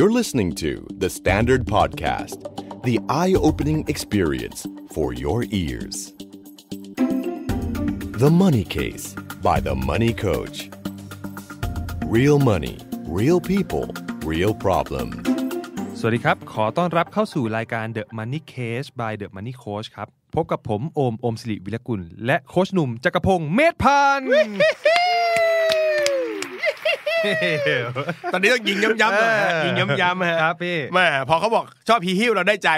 You're listening to The Standard Podcast, the eye opening experience for your ears. The Money Case by The Money Coach. Real money, real people, real problems. สวัสดีครับ ขอต้อนรับเข้าสู่รายการ The Money Case by The Money Coach ครับตอนนี้ต้องยิงย้ำๆหนยะยิงย้ำๆฮะครับพี่แม่พอเขาบอกชอบพีฮิวเราได้ใจ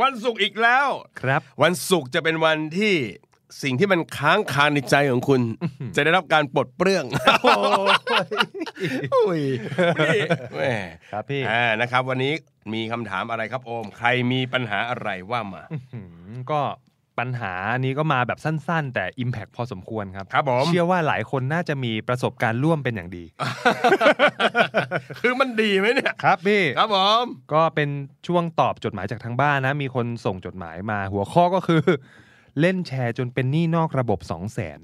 วันศุกร์อีกแล้ว ครับ วันศุกร์จะเป็นวันที่สิ่งที่มันค้างคาในใจของคุณจะได้รับการปลดเปลื้องโอ้ยแม่ครับพี่อ่านะครับ วันนี้มีคำถามอะไรครับโอม ใครมีปัญหาอะไรว่ามาก็ปัญหานี้ก็มาแบบสั้นๆ แต่ Impact พอสมควรครับ ครับผมเชื่อว่าหลายคนน่าจะมีประสบการณ์ร่วมเป็นอย่างดี คือมันดีไหมเนี่ยครับพี่ครับผม ก็เป็นช่วงตอบจดหมายจากทางบ้านนะ มีคนส่งจดหมายมาหัวข้อก็คือ เล่นแชร์จนเป็นหนี้นอกระบบสองแสน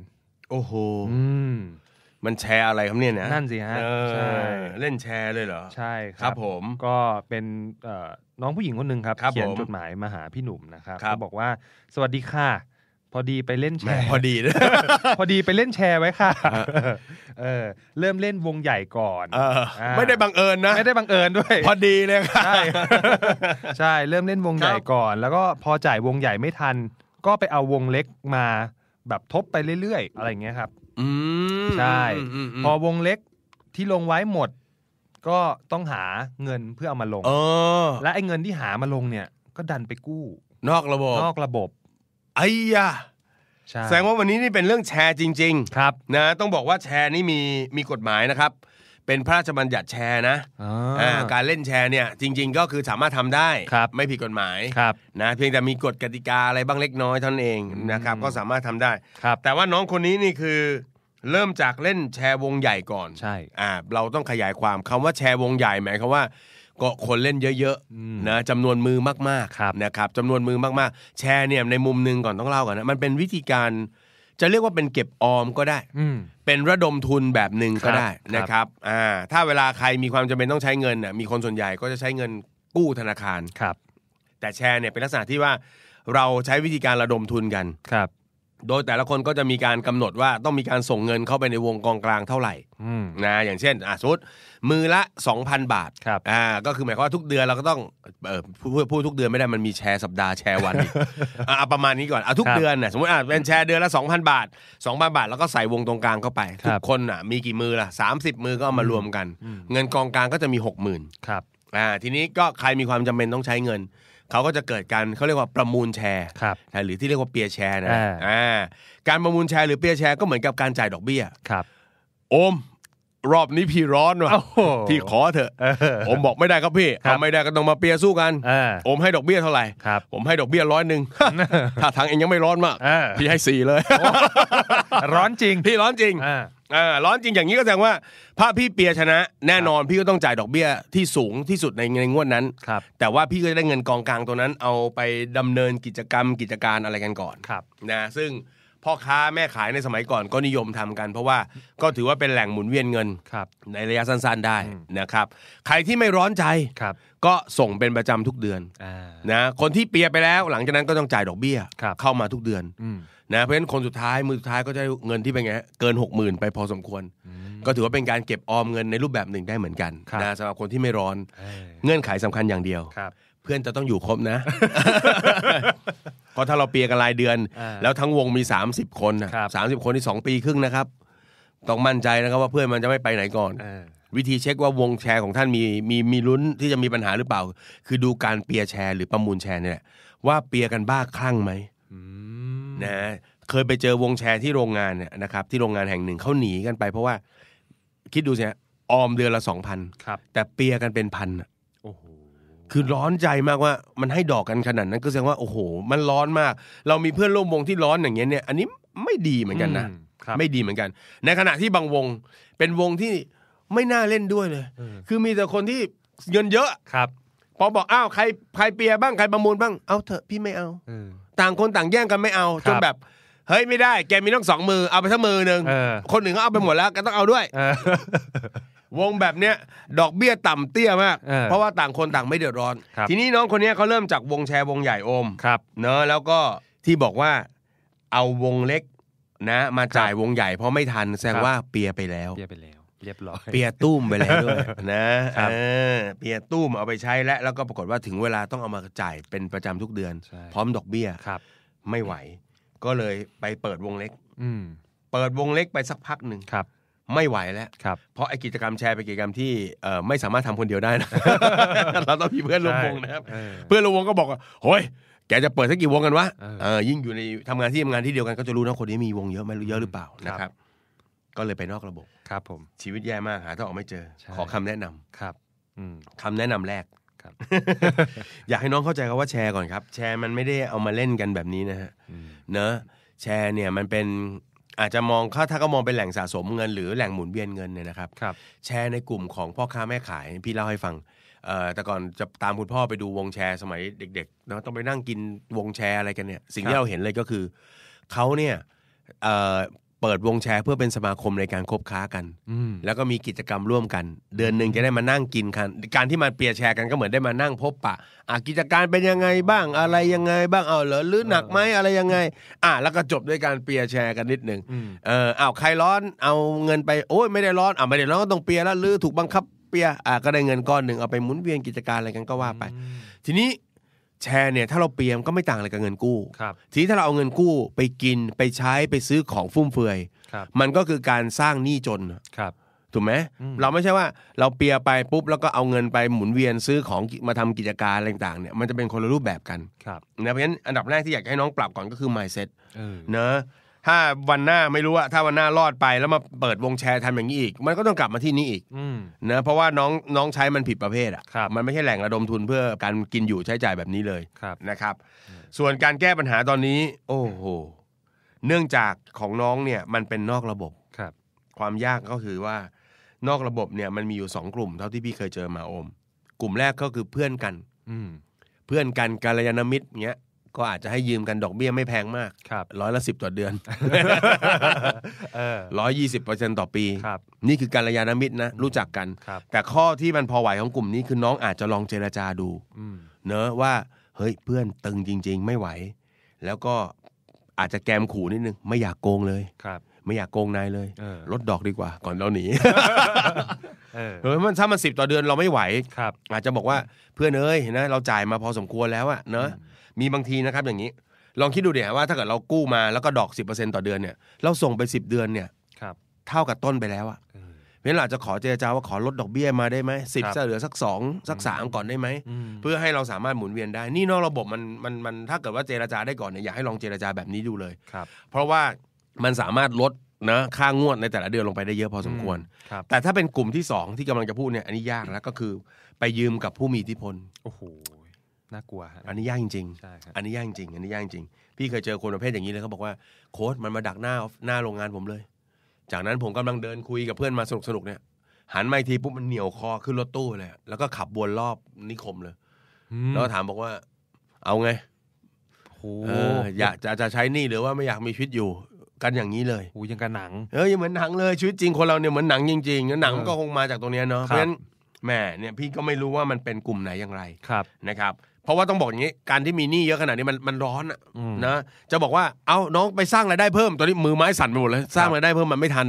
โอ้โหมันแชร์อะไรครับเนี่ยนะนั่นสิฮะใช่เล่นแชร์เลยเหรอใช่ครับผมก็เป็นน้องผู้หญิงคนหนึ่งครับเขียนจดหมายมาหาพี่หนุ่มนะครับเขาบอกว่าสวัสดีค่ะ พอดีไปเล่นแชร์ พอดีพอดีไปเล่นแชร์ไว้ค่ะเออ เริ่มเล่นวงใหญ่ก่อนไม่ได้บังเอิญนะไม่ได้บังเอิญด้วย พอดีเลยค่ะใช่ใช่เริ่มเล่นวงใหญ่ก่อน แล้วก็พอจ่ายวงใหญ่ไม่ทัน ก็ไปเอาวงเล็กมาแบบทบไปเรื่อยๆอะไรเงี้ยครับ อืมใช่พอวงเล็กที่ลงไว้หมด ก็ต้องหาเงินเพื่อเอามาลงเออ และไอ้เงินที่หามาลงเนี่ย ก็ดันไปกู้ นอกระบบนอกระบบไอ้ยะแสดงว่าวันนี้นี่เป็นเรื่องแชร์จริง ๆ ครับนะต้องบอกว่าแชร์นี่มีมีกฎหมายนะครับ เป็นพระราชบัญญัติแชร์นะการเล่นแชร์เนี่ย จริงๆก็คือสามารถทำได้ ไม่ผิดกฎหมายนะ เพียงแต่มีกฎกติกาอะไรบ้างเล็กน้อยเท่านั้นเองนะครับก็สามารถทำได้ แต่ว่าน้องคนนี้นี่คือเริ่มจากเล่นแชร์วงใหญ่ก่อน ใช่ อ่า เราต้องขยายความคำว่าแชร์วงใหญ่หมายความว่าก็คนเล่นเยอะๆ นะจำนวนมือมากครับๆนะครับจำนวนมือมากๆ แชร์เนี่ยในมุมหนึ่งก่อนต้องเล่าก่อนนะมันเป็นวิธีการ จะเรียกว่าเป็นเก็บออมก็ได้ อืเป็นระดมทุนแบบหนึ่งก็ได้นะครับ อ่า ถ้าเวลาใครมีความจำเป็นต้องใช้เงินน่ะมีคนส่วนใหญ่ก็จะใช้เงินกู้ธนาคาร ครับ แต่แชร์เนี่ยเป็นลักษณะที่ว่าเราใช้วิธีการระดมทุนกัน ครับโดยแต่ละคนก็จะมีการกำหนดว่าต้องมีการส่งเงินเข้าไปในวงกองกลางเท่าไหร่นะอย่างเช่นอ่ะสมมติมือละ 2,000 บาทครับอ่าก็คือหมายความว่าทุกเดือนเราก็ต้องเออพูดพูดทุกเดือนไม่ได้มันมีแชร์สัปดาห์แชร์วันอ่าประมาณนี้ก่อนอ่ะทุกเดือนน่ะสมมติอ่ะเป็นแชร์เดือนละ2,000 บาท2,000บาทแล้วก็ใส่วงตรงกลางเข้าไปทุกคนอ่ะมีกี่มือล่ะ30มือก็เอามารวมกัน เงินกองกลางก็จะมี60,000ครับอ่าทีนี้ก็ใครมีความจำเป็นต้องใช้เงินเขาก็จะเกิดการเขาเรียกว่าประมูลแชร์ครับหรือที่เรียกว่าเปียแชร์นะอ่าการประมูลแชร์หรือเปียแชร์ก็เหมือนกับการจ่ายดอกเบี้ย ครับ โอมรอบนี้พี่ร้อนว่ะพี่ขอเถอะผมบอกไม่ได้ครับพี่ทำไม่ได้ก็ต้องมาเปียสู้กันผมให้ดอกเบี้ยเท่าไหร่ ผมให้ดอกเบี้ยร้อยหนึ่งถ้าทางเองยังไม่ร้อนมากพี่ให้สี่เลย ร้อนจริง พี่ร้อนจริงร้อนจริงอย่างนี้ก็แสดงว่าพระพี่เปียชนะ แน่นอนพี่ก็ต้องจ่ายดอกเบี้ยที่สูงที่สุด ในในงวดนั้น ครับ แต่ว่าพี่ก็จะได้เงินกองกลางตัวนั้นเอาไปดำเนินกิจกรรมกิจการอะไรกันก่อนครับนะ ซึ่งพ่อค้าแม่ขายในสมัยก่อนก็นิยมทำกัน เพราะว่าก็ถือว่าเป็นแหล่งหมุนเวียนเงินครับ ในระยะสั้นๆได้นะครับ ใครที่ไม่ร้อนใจ ครับ ก็ส่งเป็นประจำทุกเดือนอนะ คนที่เปียไปแล้วหลังจากนั้นก็ต้องจ่ายดอกเบี้ยครับเข้ามาทุกเดือนอนะเพราะฉะนั้นคนสุดท้ายมือสุดท้ายก็จะเงินที่เป็นไงเกินหกหมื่นไปพอสมควร ก็ถือว่าเป็นการเก็บออมเงินในรูปแบบหนึ่งได้เหมือนกันนะสำหรับคนที่ไม่ร้อน เงื่อนไขสำคัญอย่างเดียวเพื่อนจะต้องอยู่ครบนะเพราะถ้าเราเปียกันรายเดือน แล้วทั้งวงมี 30 คนสามสิบคนที่2ปีครึ่งนะครับต้องมั่นใจนะครับ ว่าเพื่อนมันจะไม่ไปไหนก่อน วิธีเช็คว่าวงแชร์ของท่านมีมีมีลุ้นที่จะมีปัญหาหรือเปล่า คือดูการเปียแชร์หรือประมูลแชร์เนี่ยว่าเปียกันบ้าคลั่งไหมนะเคยไปเจอวงแชร์ที่โรงงานเนี่ยนะครับ ที่โรงงานแห่งหนึ่งเขาหนีกันไป เพราะว่า คิดดูสิออมเดือนละสองพันแต่เปียกันเป็นพันอะคือร้อนใจมากว่ามันให้ดอกกันขนาดนั้นก็แสดงว่าโอ้โห มันร้อนมาก เรามีเพื่อนร่วมวงที่ร้อนอย่างเงี้ยเนี่ย อันนี้ไม่ดีเหมือนกันนะไม่ดีเหมือนกัน ในขณะที่บางวง เป็นวงที่ไม่น่าเล่นด้วยเลยคือมีแต่คนที่เงินเยอะครับ พอบอกอ้าวใครใครเปียร์บ้างใครประมูลบ้างเอาเถอะพี่ไม่เอาอต่างคนต่างแย่งกันไม่เอาจนแบบ เฮ้ยไม่ได้ แกมีต้องสองมือเอาไปทั้งมือหนึ่งคนหนึ่งก็เอาไปหมดแล้วก็ต้องเอาด้วยวงแบบเนี้ย ดอกเบี้ยต่ำเตี้ยมากเพราะว่าต่างคนต่างไม่เดือดร้อน ทีนี้น้องคนนี้เขาเริ่มจากวงแชร์วงใหญ่โอมครับ เนอะแล้วก็ที่บอกว่าเอาวงเล็กนะ มาจ่ายวงใหญ่เพราะไม่ทันแสดงว่าเปียไปแล้วเปียไปแล้วเรียบร้อยเปียตุ้มไปแล้วด้วยนะเปียตุ้มเอาไปใช้แล้วแล้วก็ปรากฏว่าถึงเวลาต้องเอามาจ่ายเป็นประจำทุกเดือน พร้อมดอกเบี้ยครับไม่ไหว ก็เลยไปเปิดวงเล็กอืเปิดวงเล็กไปสักพักหนึ่งไม่ไหวแล้วเพราะไอกิจกรรมแชร์เป็นกิจกรรมที่ไม่สามารถทำคนเดียวได้นะเราต้องมีเพื่อนร่วมวงนะครับ เพื่อนร่วมวงก็บอกว่าเฮ้ยแกจะเปิดสักกี่วงกันวะยิ่งอยู่ในทำงานที่ทำงานที่เดียวกันก็จะรู้นะคนนี้มีวงเยอะไหมเยอะหรือเปล่านะครับ ก็เลยไปนอกระบบครับผมชีวิตแย่มากหาทางออกไม่เจอ ขอคำแนะนำครับคำแนะนำแรก ครับ อยากให้น้องเข้าใจครับว่าแชร์ก่อนครับ แชร์มันไม่ได้เอามาเล่นกันแบบนี้นะฮะเนอะแชร์เนี่ยมันเป็นอาจจะมองถ้าถ้าก็มองเป็นแหล่งสะสมเงิน หรือแหล่งหมุนเวียนเงินเนี่ยนะครับรบแชร์ในกลุ่มของพ่อค้าแม่ขาย พี่เล่าให้ฟังแต่ก่อนจะตามคุณพ่อไปดูวงแชร์ สมัยเด็กๆเนาะต้องไปนั่งกินวงแชร์อะไรกันเนี่ยสิ่งที่เราเห็นเลยก็คือเขาเนี่ยเปิดวงแชร์เพื่อเป็นสมาคมในการคบค้ากันแล้วก็มีกิจกรรมร่วมกัน เดือนหนึ่งจะได้มานั่งกินกัน การที่มาเปียแชร์กันก็เหมือนได้มานั่งพบปะอ่ะกิจการเป็นยังไงบ้าง อะไรยังไงบ้างเอาเหรอหรือหนักไหมอะไรยังไง อ่ะแล้วก็จบด้วยการเปียแชร์กันนิดหนึ่งเออเอาใครร้อนเอาเงินไปโอ้ยไม่ได้ร้อนอ่ะไม่ได้ร้อนก็ต้องเปียแล้วหรือถูกบังคับเปียอ่ะก็ได้เงินก้อนหนึ่งเอาไปหมุนเวียนกิจการอะไรกันก็ว่าไป ทีนี้แชร์เนี่ยถ้าเราเปียมก็ไม่ต่างอะไรกับเงินกู้ครับทีถ้าเราเอาเงินกู้ ไปกินไปใช้ไปซื้อของฟุ่มเฟือยครับมันก็คือการสร้างหนี้จนครับถูกไหม เราไม่ใช่ว่าเราเปียไปปุ๊บ แล้วก็เอาเงินไปหมุนเวียนซื้อของมาทำกิจการอะไรต่างๆ เนี่ยมันจะเป็นคนละรูปแบบกันครับนะ เพราะฉะนั้นอันดับแรกที่อยากให้น้องปรับก่อนก็คือ mindset เเนอะถ้าวันหน้าไม่รู้ว่าถ้าวันหน้ารอดไปแล้วมาเปิดวงแชร์ทำอย่างนี้อีก มันก็ต้องกลับมาที่นี่อีกนะเพราะว่าน้องน้องใช้มันผิดประเภทอ่ะมันไม่ใช่แหล่งระดมทุนเพื่อการกินอยู่ใช้จ่ายแบบนี้เลยนะครับ ส่วนการแก้ปัญหาตอนนี้ โอ้โหเนื่องจากของน้องเนี่ยมันเป็นนอกระบบครับ ความยากก็คือว่านอกระบบเนี่ยมันมีอยู่สองกลุ่ม เท่าที่พี่เคยเจอมาอม กลุ่มแรกก็คือเพื่อนกัน อืเพื่อนกันกาลยานมิตรเงี้ยก็อาจจะให้ยืมกันดอกเบี้ยไม่แพงมากครับร้อยละสิบต่อเดือนร้อยยี่สิบเปอร์เซ็นต์ต่อปี นี่คือการยานมิตรนะรู้จักกัน แต่ข้อที่มันพอไหวของกลุ่มนี้คือน้องอาจจะลองเจรจาดูเนอะว่าเฮ้ย เพื่อนตึงจริงๆ ไม่ไหว แล้วก็อาจจะแกมขู่นิดนึง ไม่อยากโกงเลยครับ ไม่อยากโกงนายเลย ลดดอกดีกว่าก่อนเราหนีเออมันถ้ามันสิบต่อเดือนเราไม่ไหวอาจจะบอกว่าเพื่อนเอ้ยนะเราจ่ายมาพอสมควรแล้วอะเนอะมีบางทีนะครับ อย่างนี้ลองคิดดูเดี๋ยวว่าถ้าเกิดเรากู้มาแล้วก็ดอกสิบเเปอร์ซ็นต่อเดือนเนี่ยเราส่งไปสิบเดือนเนี่ยครับเท่ากับต้นไปแล้วอะเพราะนั้นเราจะขอเจรจาว่าขอลดดอกเบี้ยมาได้ไหมสิบจะเหลือสักสองสักสามก่อนได้ไหมเพื่อให้เราสามารถหมุนเวียนได้ นี่นอกระบบมันมันมันถ้าเกิดว่าเจรจาได้ก่อนเนี่ยอยากให้ลองเจรจาแบบนี้ดูเลยครับ เพราะว่ามันสามารถลดนะค่างวดในแต่ละเดือนลงไปได้เยอะพอสมควร แต่ถ้าเป็นกลุ่มที่สองที่กำลังจะพูดเนี่ยอันนี้ยากแล้วก็คือไปยืมกับผู้มีอิทธิพลโอ้โหน่ากลัวฮะอันนี้ยากจริงใช่ครับอันนี้ยากจริง อันนี้ยากจริง พี่เคยเจอคนประเภทอย่างนี้เลยเขาบอกว่าโค้ดมันมาดักหน้าหน้าโรงงานผมเลย จากนั้นผมกำลังเดินคุยกับเพื่อนมาสนุกสนุกเนี่ยหันมาทีปุ๊บมันเหนียวคอขึ้นรถตู้เลยแล้วก็ขับวนรอบนิคมเลยแล้วถามบอกว่า เอาไงโอออยากจะจะใช้นี่หรือว่าไม่อยากมีชีวิตอยู่ กันอย่างนี้เลยอ้ยังกันหนังเออยังเหมือนหนังเลย ชีวิตจริงคนเราเนี่ยเหมือนหนังจริงๆแล้วหนังก็คงมาจากตรงนี้เนาะเพราะฉะนั้นแหมเนี่ย พี่ก็ไม่รู้ว่ามันเป็นกลุ่มไหนอย่างไรครับนะครับเพราะว่าต้องบอกอย่างนี้การที่มีหนี้เยอะขนาดนี้ มันมันร้อนอะนะจะบอกว่าเอาน้องไปสร้างรายได้เพิ่มตอนนี้มือไม้สั่นไปหมดเลยสร้างรายได้เพิ่มมันไม่ทัน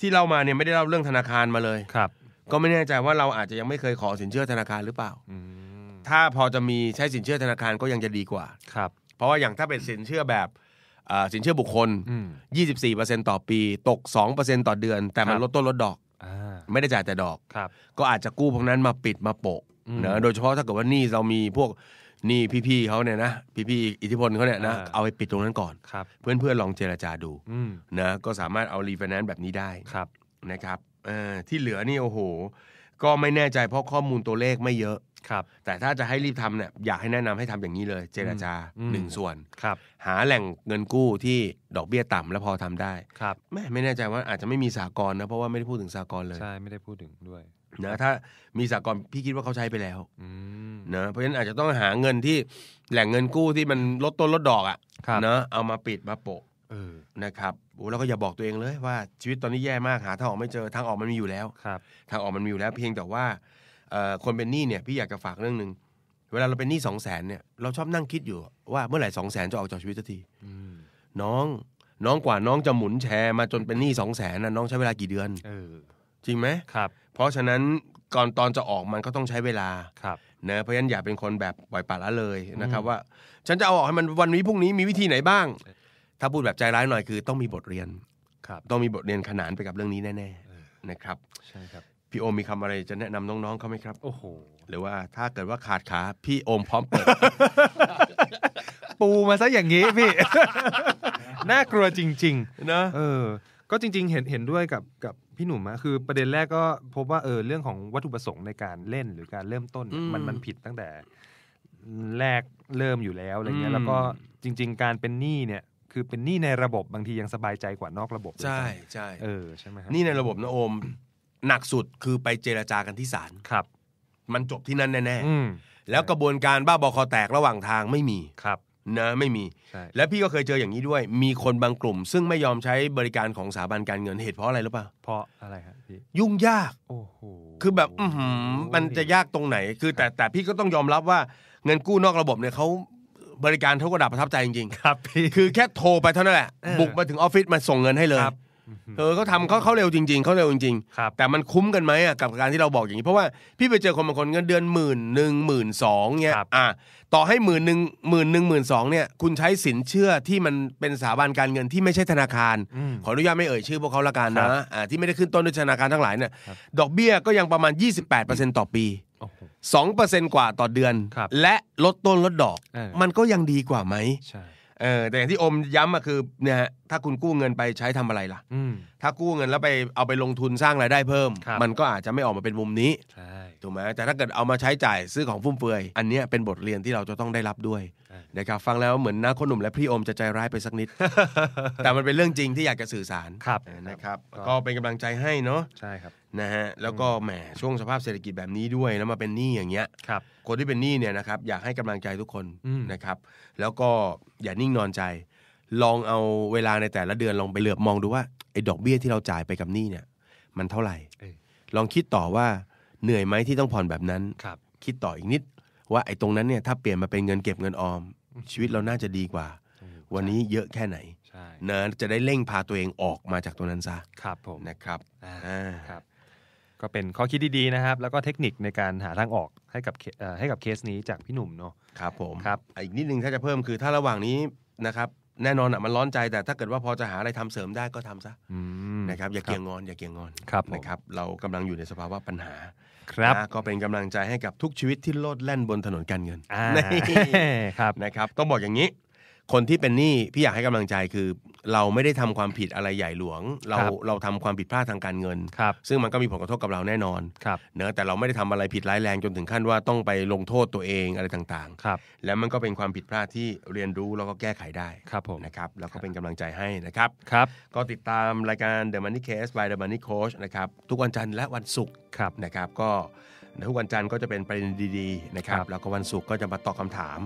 ที่เล่ามาเนี่ยไม่ได้เล่าเรื่องธนาคารมาเลยครับ ก็ไม่แน่ใจว่าเราอาจจะยังไม่เคยขอสินเชื่อธนาคารหรือเปล่าถ้าพอจะมีใช้สินเชื่อธนาคารก็ยังจะดีกว่าครับเพราะว่าอย่างถ้าเป็นสินเชื่อแบบสินเชื่อบุคคล24%ต์ต่อปี ตก 2%ต่อเดือนแต่มันลดต้นลดดอกไม่ได้จ่ายแต่ดอกก็อาจจะกู้พวกนั้นมาปิดมาโปะเนะโดยเฉพาะถ้าเกิดว่านี่เรามีพวกนี่พี่ๆเขาเนี่ยนะ พี่ๆอิทธิพลเขาเนี่ยนะ เอาไปปิดตรงนั้นก่อนื่อนเพื่อนๆลองเจรจาดูนะก็สามารถเอารีไฟแนนซ์แบบนี้ได้ครับนะครับ ที่เหลือนี่ โอ้โห ก็ไม่แน่ใจเพราะข้อมูลตัวเลขไม่เยอะครับ แต่ถ้าจะให้รีบทำเนี่ยอยากให้แนะนำให้ทำอย่างนี้เลยเจรจาหนึ่งส่วนครับ หาแหล่งเงินกู้ที่ดอกเบี้ยต่ำและพอทำได้ครับแม่ไม่แน่ใจว่าอาจจะไม่มีสากลนะเพราะว่าไม่ได้พูดถึงสากลเลยใช่ไม่ได้พูดถึงด้วยนะถ้ามีสากลพี่คิดว่าเขาใช้ไปแล้วนะเพราะฉะนั้นอาจจะต้องหาเงินที่แหล่งเงินกู้ที่มันลดต้นลดดอกอ่ะเนะเอามาปิดมาโปะนะครับโอ้แล้วก็อย่าบอกตัวเองเลยว่าชีวิตตอนนี้แย่มากหาทางออกไม่เจอทางออกมันมีอยู่แล้วครับทางออกมันมีอยู่แล้วเพียงแต่ว่า คนเป็นหนี้เนี่ยพี่อยากจะฝากเรื่องหนึ่งเวลาเราเป็นหนี้สองแสนเนี่ยเราชอบนั่งคิดอยู่ว่าเมื่อไหร่สองแสนจะออกจากชีวิตสักทีน้องน้องกว่าน้องจะหมุนแชร์มาจนเป็นหนี้สองแสนน่ะน้องใช้เวลากี่เดือนจริงไหมครับเพราะฉะนั้นก่อนตอนจะออกมันก็ต้องใช้เวลาครับนะเพราะฉะนั้นอย่าเป็นคนแบบปล่อยปละละเลยนะครับว่า ฉันจะเอาออกให้มัน วันนี้พรุ่งนี้มีวิธีไหนบ้าง ถ้าพูดแบบใจร้ายหน่อยคือต้องมีบทเรียนครับ ต้องมีบทเรียนขนานไปกับเรื่องนี้แน่ ๆ นะครับใช่ครับ พี่โอมมีคำอะไรจะแนะนำน้องๆ เขาไหมครับโอ้โหหรือว่าถ้าเกิดว่าขาดขาพี่โอมพร้อมเปิดปูมาซะอย่างนี้พี่น่ากลัวจริงๆเนะเออ ก็จริงๆ เห็นเห็นด้วยกับกับพี่หนุ่มอะคือประเด็นแรกก็พบว่าเออเรื่องของวัตถุประสงค์ในการเล่นหรือการเริ่มต้นมันมันผิดตั้งแต่ แรกเริ่มอยู่แล้วอะไรเงี้ยแล้วก็จริง ๆ การเป็นหนี้เนี่ย คือเป็นหนี้ในระบบบางทียังสบายใจกว่านอกระบบใช่ใช่ เออใช่ไหมฮะนี้ในระบบนะโอมหนักสุดคือไปเจรจากันที่ศาลครับ มันจบที่นั่นแน่ๆแล้วกระบวนการบ้าบอคอแตกระหว่างทางไม่มีครับนะไม่มีใช่และพี่ก็เคยเจออย่างนี้ด้วย มีคนบางกลุ่ม ซึ่งไม่ยอมใช้บริการของสถาบันการเงินเหตุเพราะอะไรหรือเปล่าเพราะอะไรครับพี่ยุ่งยากโอ้โหคือแบบอืมันจะยากตรงไหน คือแต่แต่พี่ก็ต้องยอมรับว่าเงินกู้นอกระบบเนี่ยเขาบริการเท่ากับดาบประทับใจจริงๆครับพี่คือแค่โทรไปเท่านั้นแหละบุกมาถึงออฟฟิศมาส่งเงินให้เลยเออเขาทำเขาเขาเร็วจริงๆเขาเร็วจริงๆ แต่มันคุ้มกันไหมอ่ะกับการที่เราบอกอย่างนี้ เพราะว่าพี่ไปเจอคนบางคนเงินเดือนหมื่นหนึ่งหมื่นสองเนี่ยอ่ะต่อให้หมื่นหนึ่งหมื่นหนึ่งหมื่นสองเนี่ยคุณใช้สินเชื่อที่มันเป็นสถาบันการเงินที่ไม่ใช่ธนาคาร ขออนุญาตไม่เอ่ยชื่อพวกเขาละกันนะอ่าที่ไม่ได้ขึ้นต้นด้วยธนาคารทั้งหลายเนี่ยดอกเบี้ยก็ยังประมาณ 28%ต่อปี 2%กว่าต่อเดือน และลดต้นลดดอก มันก็ยังดีกว่าไหมเออแต่อย่างที่อมย้ำอะคือเนี่ยถ้าคุณกู้เงินไปใช้ทำอะไรล่ะ ถ้ากู้เงินแล้วไปเอาไปลงทุนสร้างรายได้เพิ่ม มันก็อาจจะไม่ออกมาเป็นมุมนี้ถูกไหมแต่ถ้าเกิดเอามาใช้จ่ายซื้อของฟุ่มเฟือย อันนี้เป็นบทเรียนที่เราจะต้องได้รับด้วยนะครับฟังแล้วเหมือนน้าคนหนุ่มและพี่อมจะใจร้ายไปสักนิด แต่มันเป็นเรื่องจริงที่อยากจะสื่อสารครับนะครับก็เป็นกำลังใจให้เนาะใช่ครับนะฮะแล้วก็แหมช่วงสภาพเศรษฐกิจแบบนี้ด้วยแล้วมาเป็นหนี้อย่างเงี้ยครับคนที่เป็นหนี้เนี่ยนะครับอยากให้กำลังใจทุกคนนะครับแล้วก็อย่านิ่งนอนใจ ลองเอาเวลาในแต่ละเดือนลองไปเหลือบมองดูว่าไอ้ดอกเบี้ยที่เราจ่ายไปกับหนี้เนี่ยมันเท่าไหร่ ลองคิดต่อว่าเหนื่อยไหมที่ต้องผ่อนแบบนั้นครับคิดต่ออีกนิด ว่าไอ้ตรงนั้นเนี่ยถ้าเปลี่ยนมาเป็นเงินเก็บเงินออมชีวิตเราน่าจะดีกว่า วันนี้เยอะแค่ไหนเนะจะได้เร่งพาตัวเองออกมาจากตัวนั้นซะครับผมนะครับครับ ก็เป็นข้อคิดดีๆนะครับ แล้วก็เทคนิคในการหาทางออกให้กับให้กับเคสนี้จากพี่หนุ่มเนาะครับผมครับอีกนิดนึงถ้าจะเพิ่มคือถ้าระหว่างนี้นะครับ แน่นอนอ่ะมันร้อนใจ แต่ถ้าเกิดว่าพอจะหาอะไรทำเสริมได้ก็ทำซะนะครับ อย่าเกียงงอนอย่าเกียงงอนนะครับ เรากำลังอยู่ในสภาวะปัญหาครับก็เป็นกำลังใจให้กับทุกชีวิตที่โลดแล่นบนถนนการเงินนะครับ ต้องบอกอย่างนี้คนที่เป็นหนี้พี่อยากให้กำลังใจคือเราไม่ได้ทำความผิดอะไรใหญ่หลวง เราเราทำความผิดพลาดทางการเงิน ซึ่งมันก็มีผลกระทบกับเราแน่นอนเนอะแต่เราไม่ได้ทำอะไรผิดร้ายแรงจนถึงขั้นว่าต้องไปลงโทษตัวเองอะไรต่างๆแล้วมันก็เป็นความผิดพลาดที่เรียนรู้แล้วก็แก้ไขได้ครับผมนะครับแล้วก็เป็นกำลังใจให้นะครับครับก็ติดตามรายการ The Money Case by The Money Coach นะครับทุกวันจันทร์และวันศุกร์นะครับก็ทุกวันจันทร์ก็จะเป็นประเด็นดีๆนะครับแล้วก็วันศุกร์ก็จะมาตอบคาถาม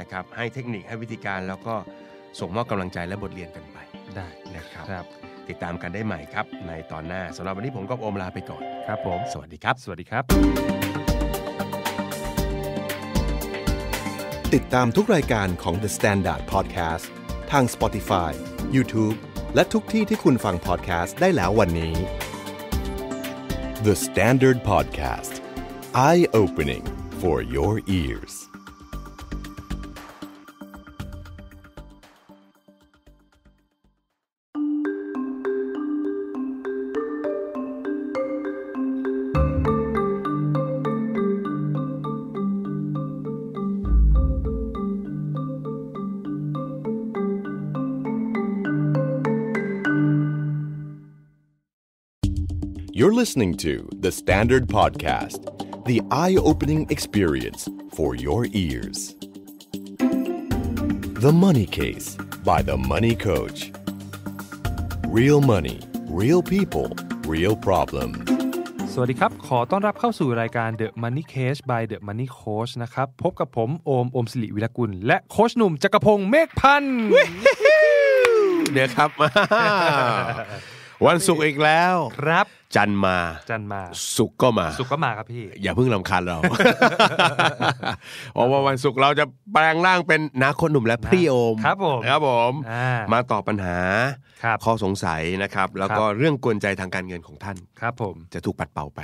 นะครับให้เทคนิคให้วิธีการแล้วก็ส่งมอบกำลังใจและบทเรียนกันไปได้นะครับรบติดตามกันได้ใหม่ครับ ในตอนหน้าสำหรับวันนี้ผมก็โอมลาไปก่อน ครับผม สวัสดีครับ สวัสดีครับ ติดตามทุกรายการของ The Standard Podcast ทาง Spotify YouTube และทุกที่ที่คุณฟัง podcast ได้แล้ววันนี้ The Standard Podcast Eye Opening for your ears listening to The Standard Podcast, the eye opening experience for your ears. The Money Case by The Money Coach. Real money, real people, real problem. สวัสดีครับ ขอต้อนรับเข้าสู่รายการ The Money Case by The Money Coach นะครับ พบกับผมโอมโอมสิริวิรกุล และโคชหนุ่มจักรพงศ์เมฆพันธ์เดี๋ยวครับ วันศุกร์อีกแล้ว ครับจันมาจันมา สุกก็มาสุกก็มาครับพี่อย่าเพิ่งลำคาญเราเพราะว่าวันศุกร์เราจะแปลงร่างเป็นนกคนหนุ่มและพี่โอมครับ ผมครับผมมาตอบปัญหาข้อสงสัยนะครับ แล้วก็เรื่องกวนใจทางการเงินของท่าน ครับ ผมจะถูกปัดเป่าไป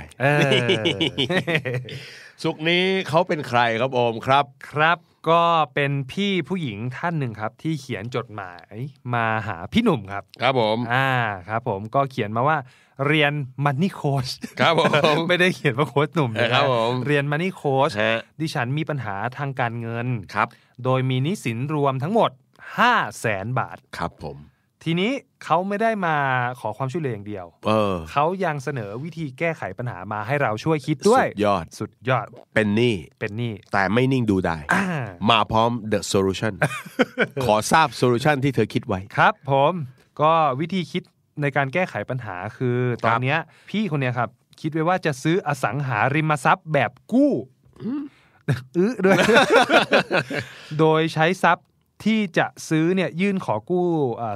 สุกนี้เขาเป็นใครครับ โอมครับครับก็เป็นพี่ผู้หญิงท่านหนึ่งครับ ที่เขียนจดหมายมาหาพี่หนุ่มครับ ครับผมอ่าครับผมก็เขียนมาว่าเรียนมันนี่โค้ชครับผมไม่ได้เขียนว่าโค้ชหนุ่มนะครับผมเรียนมันนี่โค้ชดิฉันมีปัญหาทางการเงินครับ โดยมีนิสินรวมทั้งหมด 5 0 0แสนบาทครับผมทีนี้เขาไม่ได้มาขอความช่วยเหลืออย่างเดียว เออเขายังเสนอวิธีแก้ไขปัญหามาให้เราช่วยคิดด้วย สุดยอด สุดยอด เป็นนี่เป็นนี่ แต่ไม่นิ่งดูได้ มาพร้อม the solution ขอทราบ solution ที่เธอคิดไว้ ครับผม ก็วิธีคิดในการแก้ไขปัญหาคือ ตอนนี้พี่คนนี้ครับ คิดไว้ว่าจะซื้ออสังหาริมทรัพย์แบบกู้ อื้อด้วย โดยใช้ทรัพยที่จะซื้อเนี่ยยื่นขอกู้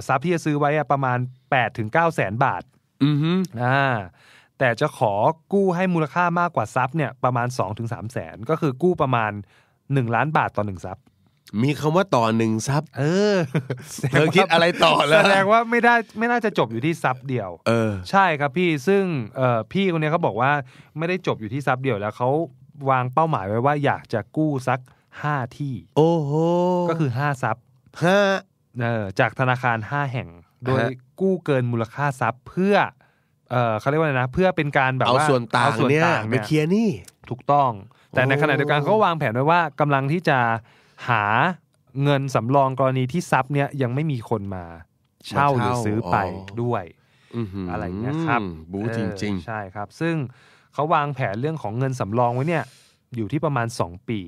ทรัพย์ที่จะซื้อไว้ประมาณ8ปดถึงเก้าแสนบาท อืออ่าแต่จะขอกู้ให้มูลค่ามากกว่าทรัพย์เนี่ยประมาณ2อถึงสามแสนก็คือกู้ประมาณ 1 ล้านบาทต่อหนึ่งทรัพย์ มีคำว่าต่อหนึ่งซับเออเธอคิดอะไรต่อแล้วแสดงว่าไม่ได้ไม่น่าจะจบอยู่ที่ซับเดียวเออ ใช่ครับพี่ซึ่งเออพี่คนนี้เขาบอกว่าไม่ได้จบอยู่ที่ซับเดียวแล้วเขาวางเป้าหมายไว้ว่าอยากจะกู้สักห้าที่ โอ้โหก็คือห้าทรัพย์ห้าเออจากธนาคารห้าแห่งโดยกู้เกินมูลค่าทรัพย์เพื่อเออเขาเรียกว่าอะไรนะเพื่อเป็นการแบบเอาส่วนต่างเนี่ยไปเคลียร์นี่ถูกต้อง แต่ในขณะเดียวกันเขาวางแผนไว้ว่า กำลังที่จะหาเงินสำรองกรณีที่ซับเนี่ยยังไม่มีคนมา เช่าหรือซื้อไปด้วยอะไรเงี้ยครับ บูจริง ๆ ใช่ครับ ซึ่งเขาวางแผนเรื่องของเงินสำรองไว้เนี่ย อยู่ที่ประมาณ2ปี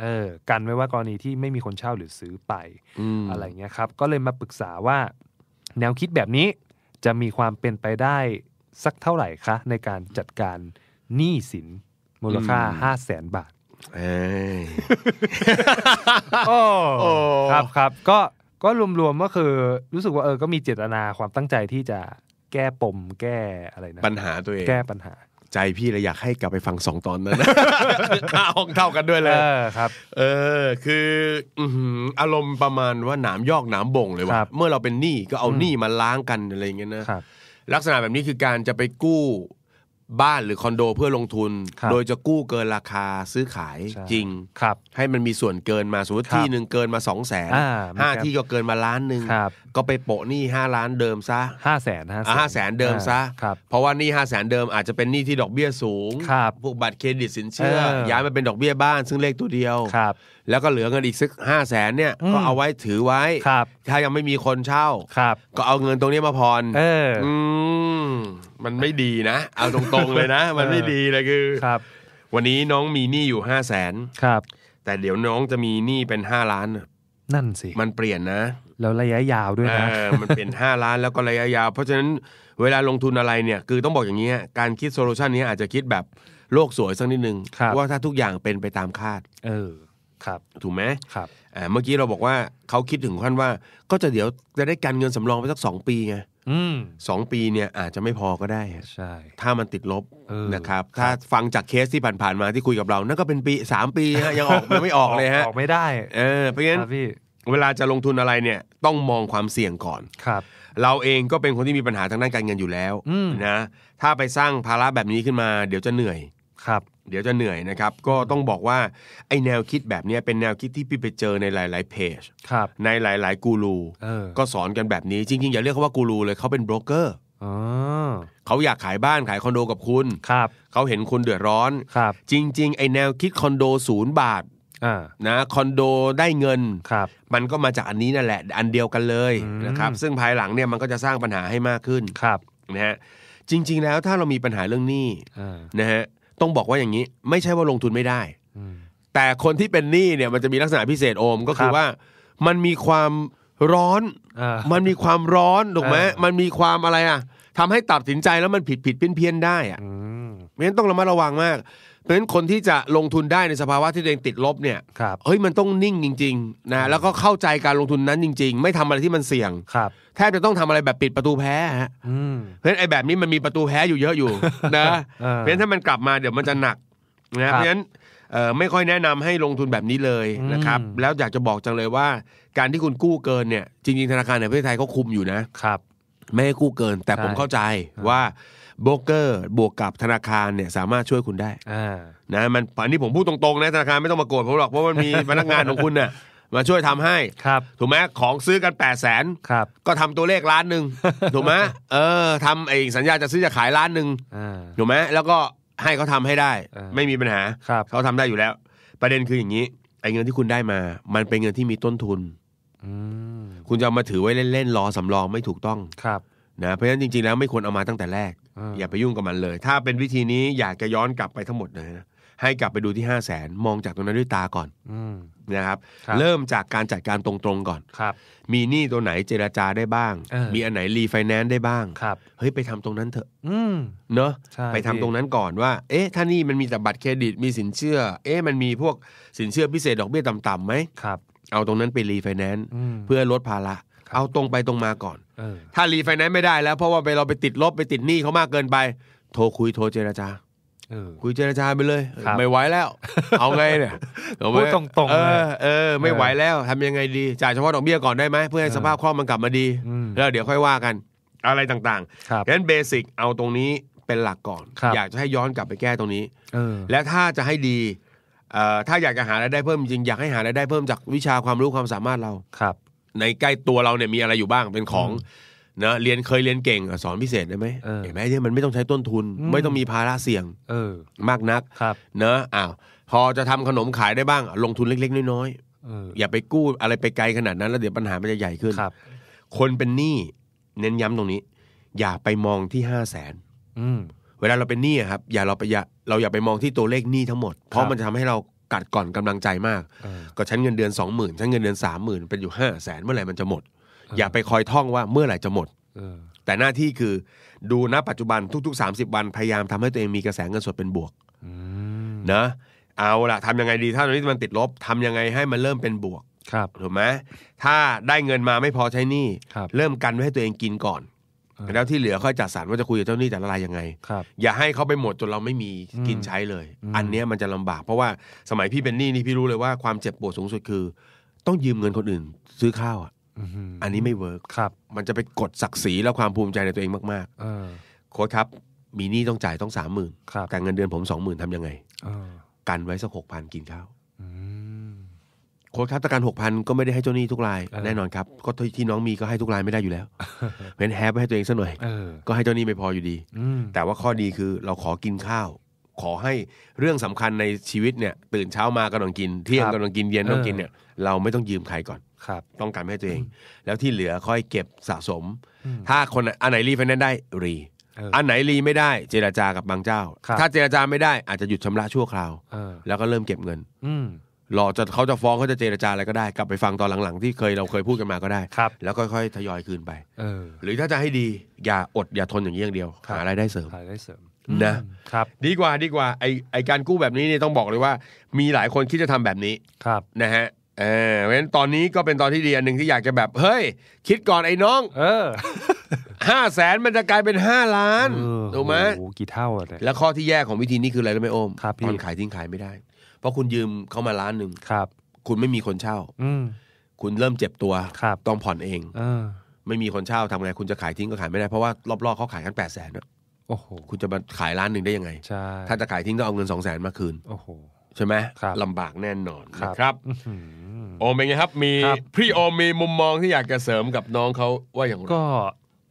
เออกันไว้ว่ากรณีที่ไม่มีคนเช่าหรือซื้อไปอะไรเงี้ยครับก็เลยมาปรึกษาว่า แนวคิดแบบนี้จะมีความเป็นไปได้ สักเท่าไหร่คะ ในการจัดการหนี้สินมูลค่าห้าแสนบาทเออครับครับก็ก็รวมๆก็คือรู้สึกว่าเออก็มีเจตนาความตั้งใจที่จะแก้ปมแก้อะไรนะปัญหาตัวเอง แก้ปัญหาใจพี่เลยอยากให้กลับไปฟังสองตอนนั้นห้องเท่ากันด้วยเลยครับเออคือ อารมณ์ประมาณว่าหนามยอกหนามบ่งเลยว่าเมื่อเราเป็นหนี้ก็เอาหนี้มาล้างกัน อะไรเงี้ยนะลักษณะแบบนี้คือการจะไปกู้บ้านหรือคอนโดเพื่อลงทุน โดยจะกู้เกินราคาซื้อขายจริงครับ ให้มันมีส่วนเกินมา สมมติที่หนึ่งเกินมาสองแสน ห้าที่ก็เกินมาล้านหนึ่ง ก็ไปโปะหนี้ห้าล้านเดิมซะห้าแสนห้าห้าแสนเดิมซะ เพราะว่านี่ห้าแสนเดิมอาจจะเป็นหนี้ที่ดอกเบี้ยสูงบพวกบัตรเครดิตสินเชื่อ ย้ายมาเป็นดอกเบี้ยบ้านซึ่งเลขตัวเดียวครับ แล้วก็เหลือเงินอีกสักห้าแสนเนี่ย ก็เอาไว้ถือไว้ ถ้ายังไม่มีคนเช่า ก็เอาเงินตรงนี้มาผ่อนมันไม่ดีนะเอาตรงๆเลยนะ มันไม่ดีเลยคือครับวันนี้น้องมีหนี้อยู่ห้าแสนครับ แต่เดี๋ยวน้องจะมีหนี้เป็นห้าล้าน นั่นสิ มันเปลี่ยนนะแล้วระยะยาวด้วยนะมันเป็นห้าล้านแล้วก็ระยะยาว เพราะฉะนั้นเวลาลงทุนอะไรเนี่ย คือต้องบอกอย่างนี้การคิดโซลูชันนี้อาจจะคิดแบบโลกสวยสักนิดนึง ว่าถ้าทุกอย่างเป็นไปตามคาด เออครับถูกไหมครับเมื่อกี้เราบอกว่าเขาคิดถึงขั้นว่าก็จะเดี๋ยวจะได้การเงินสำรองไปสักสองปีไงสองปีเนี่ยอาจจะไม่พอก็ได้ ใช่ ถ้ามันติดลบนะครับ ถ้าฟังจากเคสที่ผ่านๆมาที่คุยกับเรา นั่นก็เป็นปีสามปีฮะยังออกไม่ออกเลยฮะออกไม่ได้ เออ เพราะงั้นเวลาจะลงทุนอะไรเนี่ยต้องมองความเสี่ยงก่อนครับ เราเองก็เป็นคนที่มีปัญหาทางด้านการเงินอยู่แล้วนะ ถ้าไปสร้างภาระแบบนี้ขึ้นมาเดี๋ยวจะเหนื่อย ครับเดี๋ยวจะเหนื่อยนะครับ ก็ต้องบอกว่าไอแนวคิดแบบนี้เป็นแนวคิดที่พี่ไปเจอในหลาย ๆ เพจในหลาย ๆ กูรูก็สอนกันแบบนี้จริงๆ อย่าเรียกเขาว่ากูรูเลยเขาเป็นโบรกเกอร์เขาอยากขายบ้านขายคอนโดกับคุณครับเขาเห็นคุณเดือดร้อนครับ จริง ๆ ไอแนวคิดคอนโดศูนย์บาทนะคอนโดได้เงินมันก็มาจากอันนี้นั่นแหละ อันเดียวกันเลยนะครับซึ่งภายหลังเนี่ยมันก็จะสร้างปัญหาให้มากขึ้นครับนะฮะจริง ๆ แล้วถ้าเรามีปัญหาเรื่องหนี้นะฮะต้องบอกว่าอย่างนี้ไม่ใช่ว่าลงทุนไม่ได้แต่คนที่เป็นหนี้เนี่ยมันจะมีลักษณะพิเศษโอมก็คือว่ามันมีความร้อนอมันมีความร้อนถูกไหมมันมีความอะไรอ่ะทำให้ตัดสินใจแล้วมันผิดผิดเพี้ยนเพี้ยนได้อ่ะมเพราะฉะนั้นต้องระมัดระวังมากเพราะฉะนั้นคนที่จะลงทุนได้ในสภาวะที่ตัวเองติดลบเนี่ยเฮ้ยมันต้องนิ่งจริงๆนะแล้วก็เข้าใจการลงทุนนั้นจริง ๆ ไม่ทำอะไรที่มันเสี่ยงครับแทบจะต้องทำอะไรแบบปิดประตูแพ้ฮะเพราะฉะนั้นไอ้แบบนี้มันมีประตูแพ้อยู่เยอะอยู่ นะ เพราะฉะนั้นถ้ามันกลับมาเดี๋ยวมันจะหนักนะ เพราะฉะนั้นไม่ค่อยแนะนำให้ลงทุนแบบนี้เลยนะครับ แล้วอยากจะบอกจังเลยว่า การที่คุณกู้เกินเนี่ยจริงๆธนาคารในประเทศไทยเขาคุมอยู่นะ ครับ ไม่ให้กู้เกินแต่ผมเข้าใจว่าโบรกเกอร์บวกกับธนาคารเนี่ยสามารถช่วยคุณได้อ่านะมันอันนี้ผมพูดตรงๆนะธนาคารไม่ต้องมาโกรธผมหรอก เพราะมันมีพนักงานของคุณน่ะมาช่วยทำให้ครับถูกไหมของซื้อกัน8ปดแสนครับ ก็ทำตัวเลขล้านหนึ่งถูกไหมเออทำไอ้สัญญาจะซื้อจะขายล้านหนึ่งถูกไหมแล้วก็ให้เขาทำให้ได้ ไม่มีปัญหาเขาทำได้อยู่แล้ว ประเด็นคืออย่างนี้ไอ้เงินที่คุณได้มา มันเป็นเงินที่มีต้นทุนคุณจะมาถือไว้เล่นๆรอสำรองไม่ถูกต้องครับนะเพราะฉะนั้นจริงๆแล้วไม่ควรเอามาตั้งแต่แรกอย่าไปยุ่งกับมันเลย ถ้าเป็นวิธีนี้อยากจะย้อนกลับไปทั้งหมดเลยนะ ให้กลับไปดูที่ห้าแสนมองจากตรงนั้นด้วยตาก่อนนะครับ เริ่มจากการจัดการตรงๆก่อนครับ มีหนี้ตัวไหนเจราจาได้บ้าง มีอันไหนรีไฟแนนซ์ได้บ้างครับเฮ้ยไปทำตรงนั้นเถอะเนาะไปทำตรงนั้นก่อนว่า เอ๊ะ ถ้านี่มันมีแต่บัตรเครดิต มีสินเชื่อ เอ๊ะ มันมีพวกสินเชื่อพิเศษดอกเบี้ยต่ำๆไหมครับ เอาตรงนั้นไปรีไฟแนนซ์เพื่อลดภาระเอาตรงไปตรงมาก่อน ถ้ารีไฟแนนซ์ไม่ได้แล้ว เพราะว่าไปเราไปติดลบไปติดหนี้เขามากเกินไป โทรคุยโทรเจรจาคุยเจรจาไปเลย ไม่ไหวแล้ว เอาไงเนี่ยพูดตรงตรงเออเออ ไม่ไหวแล้ว ทำยังไงดี จ่ายเฉพาะดอกเบี้ยก่อนได้ไหม เพื่อให้สภาพคล่องมันกลับมาดี แล้ว เดี๋ยวค่อยว่ากัน อะไรต่างๆดังนั้นเบสิกเอาตรงนี้เป็นหลักก่อน อยากจะให้ย้อนกลับไปแก้ตรงนี้และถ้าจะให้ดีถ้าอยากจะหารายได้เพิ่มจริงอยากให้หารายได้เพิ่มจากวิชาความรู้ความสามารถเราครับในใกล้ตัวเราเนี่ยมีอะไรอยู่บ้างเป็นของนะเรียนเคยเรียนเก่งสอนพิเศษได้ไหมเห็นไหมเนี่ยมันไม่ต้องใช้ต้นทุน ไม่ต้องมีภาระเสี่ยง เออมากนักครับเนอะอ้าวพอจะทำขนมขายได้บ้างลงทุนเล็ก ๆ น้อยๆอออย่าไปกู้อะไรไปไกลขนาดนั้นแล้วเดี๋ยวปัญหามันจะใหญ่ขึ้นครับ คนเป็นหนี้เน้นย้ำตรงนี้ อย่าไปมองที่ห้าแสนเวลาเราเป็นหนี้ครับ อย่าเราไปอย่าเราอย่าไปมองที่ตัวเลขหนี้ทั้งหมดเพราะมันจะทำให้เรากัดก่อนกำลังใจมาก ก็ชันเงินเดือนสองหมื่นชันเงินเดือนสามหมื่นเป็นอยู่ห้าแสนเมื่อไหร่มันจะหมด อย่าไปคอยท่องว่าเมื่อไหร่จะหมด แต่หน้าที่คือดูณ ปัจจุบันทุกๆสสาิบวัน พยายามทำให้ตัวเองมีกระแสเงินสดเป็นบวกนะเอาละทำยังไงดีถ้าตอนนี้มันติดลบ ทำยังไงให้มันเริ่มเป็นบวกครับถูกไหมถ้าได้เงินมาไม่พอใช้นี่เริ่มกันไว้ให้ตัวเองกินก่อนแล้วที่เหลือค่อยจัดสรรว่าจะคุยกับเจ้าหนี้แต่ละรายยังไง อย่าให้เขาไปหมดจนเราไม่มีกินใช้เลย อันเนี้ยมันจะลำบาก เพราะว่าสมัยพี่เป็นหนี้นี่พี่รู้เลยว่าความเจ็บปวดสูงสุดคือ ต้องยืมเงินคนอื่นซื้อข้าวอ่ะอันนี้ไม่เวิร์กมันจะไปกดศักดิ์ศรีและความภูมิใจในตัวเองมากๆโค้ชครับมีหนี้ต้องจ่ายต้องสามหมื่นแต่เงินเดือนผมสองหมื่นทำยังไงกันไว้สักหกพันกินข้าวโค้ชครับตะการหกพันก็ไม่ได้ให้เจ้าหนี้ทุกรายแน่นอนครับก็ที่น้องมีก็ให้ทุกรายไม่ได้อยู่แล้วเพนแฮปไปให้ตัวเองซะหน่อยก็ให้เจ้าหนี้ไม่พออยู่ดีแต่ว่าข้อดีคือเราขอกินข้าว ขอให้เรื่องสำคัญในชีวิตเนี่ยตื่นเช้ามากำลังกินเที่ยงกำลังกินเย็นต้องกินเนี่ยเราไม่ต้องยืมใครก่อนครับ ต้องการให้ตัวเอง แล้วที่เหลือค่อยเก็บสะสม ถ้าคนอันไหนรีไฟแนนซ์ได้รี อันไหนรีไม่ได้เจราจากับบางเจ้าถ้าเจราจาไม่ได้อาจจะหยุดชำระชั่วคราวแล้วก็เริ่มเก็บเงินรอจะเขาจะฟ้องเขาจะเจรจาอะไรก็ได้กลับไปฟังตอนหลังๆ ที่เคยเราเคยพูดกันมาก็ได้ครับแล้วค่อยๆทยอยคืนไป เออ หรือถ้าจะให้ดีอย่าอดอย่าทนอย่างนี้อย่างเดียวหารายได้เสริมขายได้เสริมนะครับ ดีกว่าดีกว่าไอไอการกู้แบบนี้เนี่ยต้องบอกเลยว่า มีหลายคนคิดจะทำแบบนี้ครับนะฮะเออเพราะฉะนั้นตอนนี้ก็เป็นตอนที่ดีอันหนึ่งที่อยากจะแบบเฮ้ยคิดก่อนไอ้น้อง เออห้าแสนมันจะกลายเป็นห้าล้านถูกไหมโอ้กี่เท่าอะแล้วข้อที่แย่ของวิธีนี้คืออะไรรู้ไหมโอมครับพี่ตอนขายทิ้งขายไม่ได้เพราะคุณยืมเขามาล้านหนึ่งครับ คุณไม่มีคนเช่าอืคุณเริ่มเจ็บตัวครับ ต้องผ่อนเองเออไม่มีคนเช่าทำไง คุณจะขายทิ้งก็ขายไม่ได้ เพราะว่ารอบๆเขาขายกันแปดแสนโอ้โห คุณจะมาขายล้านหนึ่งได้ยังไง ใช่ ถ้าจะขายทิ้งต้องเอาเงินสองแสนมาคืน โอ้โห ใช่ไหมบลำบากแน่นอนครับออโอมเป็นไงครับ มีพี่โอมมีมุมมองที่อยากจะเสริมกับน้องเขาว่าอย่างไรก็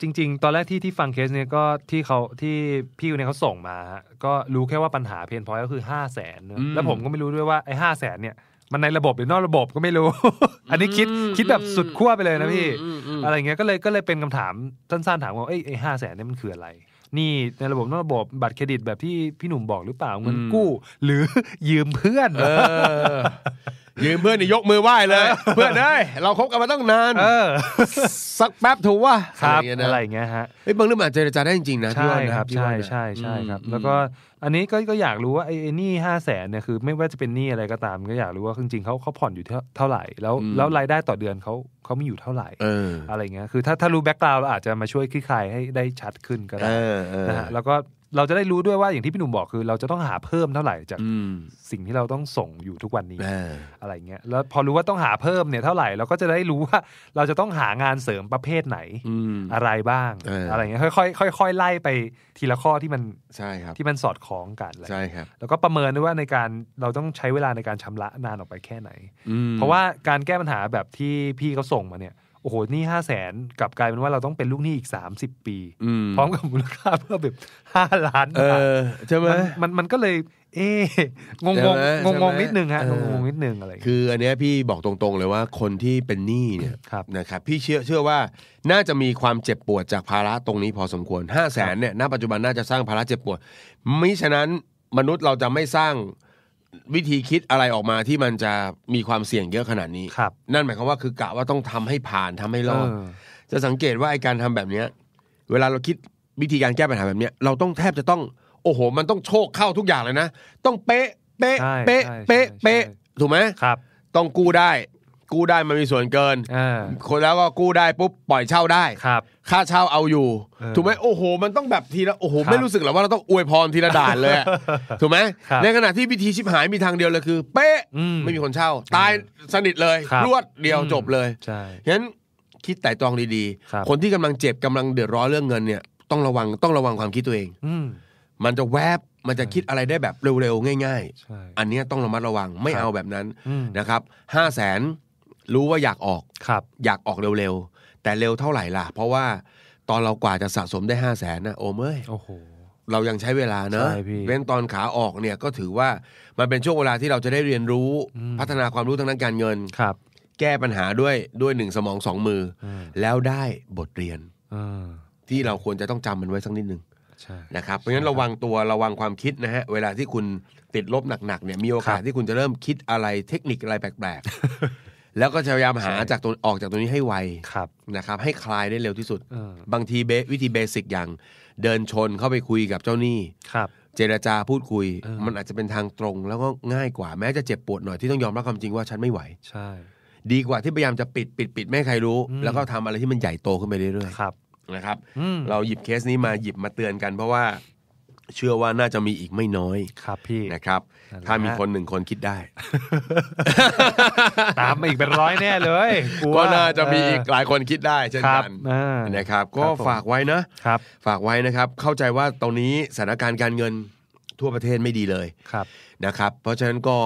จริงๆ ตอนแรกที่ที่ฟังเคสเนี่ยก็ที่เขาที่พี่เนี่ยเขาส่งมา ก็รู้แค่ว่าปัญหาเพนพอยก็คือห้าแสนแล้วผมก็ไม่รู้ด้วยว่าไอ้ห้าแสนเนี่ยมันในระบบหรือนอกระบบก็ไม่รู้ อันนี้คิดคิดแบบสุดขั้วไปเลยนะพี่ อะไรเงี้ย ก็เลยก็เลยเป็นคำถามสั้นๆ ถามว่าไอ้ไอ้ห้าแสนเนี่ยมันคืออะไร นี่ ในระบบนอกระบบบัตรเครดิตแบบที่พี่หนุ่มบอกหรือเปล่าเงินกู้ หรือยืมเพื่อนเยืมเพื่อนนี่ยกมือไหว้เลยเพื่อนเอ้ยเราคบกันมาตั้งนานสักแป๊บถูกว่ารอะไรอย่างเงี้ยฮะไอ้บางเรื่องอาจจะเจรจาได้จริงๆนะ ใช่ครับใช่ใช่ใช่ครับแล้วก็อันนี้ก็ก็อยากรู้ว่าไอ้หนี้ห้าแสนเนี่ยคือไม่ว่าจะเป็นหนี้อะไรก็ตาม ก็อยากรู้ว่าจริงๆเขาเขาผ่อนอยู่เท่าไหร่แล้ว แล้วรายได้ต่อเดือนเขาเขามีอยู่เท่าไหร่อะไรเงี้ยคือถ้าถ้ารู้แบ็กกราวด์เราอาจจะมาช่วยคลี่คลายให้ได้ชัดขึ้นก็ได้นะฮะแล้วก็เราจะได้รู้ด้วยว่าอย่างที่พี่หนุ่มบอกคือ เราจะต้องหาเพิ่มเท่าไหร่จากสิ่งที่เราต้องส่งอยู่ทุกวันนี้อะไรเงี้ยแล้วพอรู้ว่าต้องหาเพิ่มเนี่ยเท่าไหร่เราก็จะได้รู้ว่าเราจะต้องหางานเสริมประเภทไหน อะไรบ้างอะไรเงี้ยค่อยๆค่อยๆไล่ไปทีละข้อที่มันใช่ครับที่มันสอดคล้องกันใช่ครับแล้วก็ประเมินด้วยว่าในการเราต้องใช้เวลาในการชำระนานออกไปแค่ไหน เพราะว่าการแก้ปัญหาแบบที่พี่เขาส่งมาเนี่ยโอ้โห นี่ห้าแสนกลับกลายเป็นว่าเราต้องเป็นลูกหนี้อีกสามสิบปี พร้อมกับมูลค่าเพิ่มแบบห้าล้านเออใช่ไหมมันมันก็เลย เอ๊งงงงงงนิดนึงฮะงงงนิดนึงอะไรคืออันนี้พี่บอกตรง ๆ เลยว่าคนที่เป็นหนี้เนี่ยนะครับพี่เชื่อเชื่อว่าน่าจะมีความเจ็บปวดจากภาระตรงนี้พอสมควรห้าแสนเนี่ยณปัจจุบันน่าจะสร้างภาระเจ็บปวดไม่ฉะนั้นมนุษย์เราจะไม่สร้างวิธีคิดอะไรออกมาที่มันจะมีความเสี่ยงเยอะขนาดนี้ครับนั่นหมายความว่าคือกะว่าต้องทำให้ผ่านทำให้รอดจะสังเกตว่าไอการทำแบบเนี้ยเวลาเราคิดวิธีการแก้ปัญหาแบบเนี้ยเราต้องแทบจะต้องโอ้โหมันต้องโชคเข้าทุกอย่างเลยนะต้องเป๊ะเป๊ะเป๊ะเป๊ะเป๊ะถูกไหมครับ ต้องกู้ได้กู้ได้มันมีส่วนเกินคนแล้วก็กู้ได้ปุ๊บปล่อยเช่าได้ครับ ค่าเช่าเอาอยู่ ถูกไหม โอ้โห มันต้องแบบทีละ โอ้โห ไม่รู้สึกหรอว่าเราต้องอวยพรทีละด่านเลย ถูกไหม ในขณะที่วิธีชิบหาย มีทางเดียวเลยคือ เป๊ะ ไม่มีคนเช่า ตายสนิทเลย รวดเดียวจบเลย ใช่ฉะนั้นคิดไต่ตองดีๆ คนที่กำลังเจ็บกำลังเดือดร้อนเรื่องเงินเนี่ยต้องระวังต้องระวังความคิดตัวเองอมันจะแวบมันจะคิดอะไรได้แบบเร็วๆง่าย ๆ อันนี้ต้องระมัดระวังไม่เอาแบบนั้นนะครับห้าแสนรู้ว่าอยากออกครับ อยากออกเร็ว ๆ แต่เร็วเท่าไหร่ล่ะ เพราะว่าตอนเรากว่าจะสะสมได้ห้าแสนนะโอเม้ยโอ้โห เรายังใช้เวลาเนอะเว้นตอนขาออกเนี่ยก็ถือว่ามันเป็นช่วงเวลาที่เราจะได้เรียนรู้พัฒนาความรู้ทางด้านการเงินครับ แก้ปัญหาด้วยด้วยหนึ่งสมองสองมือ แล้วได้บทเรียนที่เราควรจะต้องจำมันไว้สักนิดหนึ่งนะครับเพราะฉะนั้นระวังตัวระวังความคิดนะฮะ เวลาที่คุณติดลบหนักๆเนี่ยมีโอกาสที่คุณจะเริ่มคิดอะไรเทคนิคอะไรแปลกๆแล้วก็พยายามหาจากตัวออกจากตัวนี้ให้ไวครับนะครับ ให้คลายได้เร็วที่สุด บางทีเบวิธีเบสิกอย่าง เดินชนเข้าไปคุยกับเจ้าหนี้ครับ เจรจาพูดคุย มันอาจจะเป็นทางตรงแล้วก็ง่ายกว่าแม้จะเจ็บปวดหน่อยที่ต้องยอมรับความจริงว่าฉันไม่ไหวใช่ดีกว่าที่พยายามจะปิดปิด ปิดไม่ใครรู้ แล้วก็ทำอะไรที่มันใหญ่โตขึ้นไปเรื่อยๆนะครับเราหยิบเคสนี้มาหยิบมาเตือนกันเพราะว่าเชื่อว่าน่าจะมีอีกไม่น้อยครับพี่นะครับ ถ้ามีคนหนึ่งคนคิดได้ตามมาอีกเป็นร้อยแน่เลยก็น่าจะมีอีกหลายคนคิดได้เช่นกันนะครับ ก็ฝากไว้นะครับ ฝากไว้นะครับเข้าใจว่าตอนนี้สถานการณ์การเงินทั่วประเทศไม่ดีเลยครับนะครับ เพราะฉะนั้นก็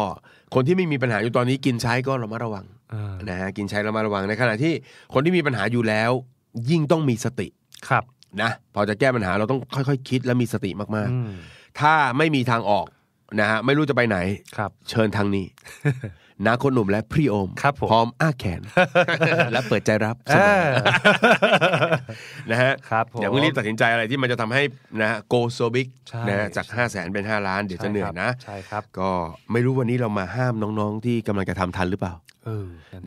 คนที่ไม่มีปัญหาอยู่ตอนนี้กินใช้ก็ระมัดระวังนะฮะกินใช้ระมัดระวังในขณะที่คนที่มีปัญหาอยู่แล้ว ยิ่งต้องมีสติครับนะพอจะแก้ปัญหาเราต้องค่อยๆคคิดและมีสติมากๆ ถ้าไม่มีทางออกนะฮะไม่รู้จะไปไหนครับ เชิญทางนี้นาคนหนุ่มและพีีโอมครับพร้อมอ้าแขนและเปิดใจรับเสมอนะฮะครับอย่าเพิ่งรีบตัดสินใจอะไรที่มันจะทำให้นะโกโซบิกนะจากห้าแสนเป็นห้าล้าน เดี๋ยวจะเหนื่อยนะใช่ครับก็ไม่รู้วันนี้เรามาห้ามน้องๆ ที่กำลังจะทำทันหรือเปล่า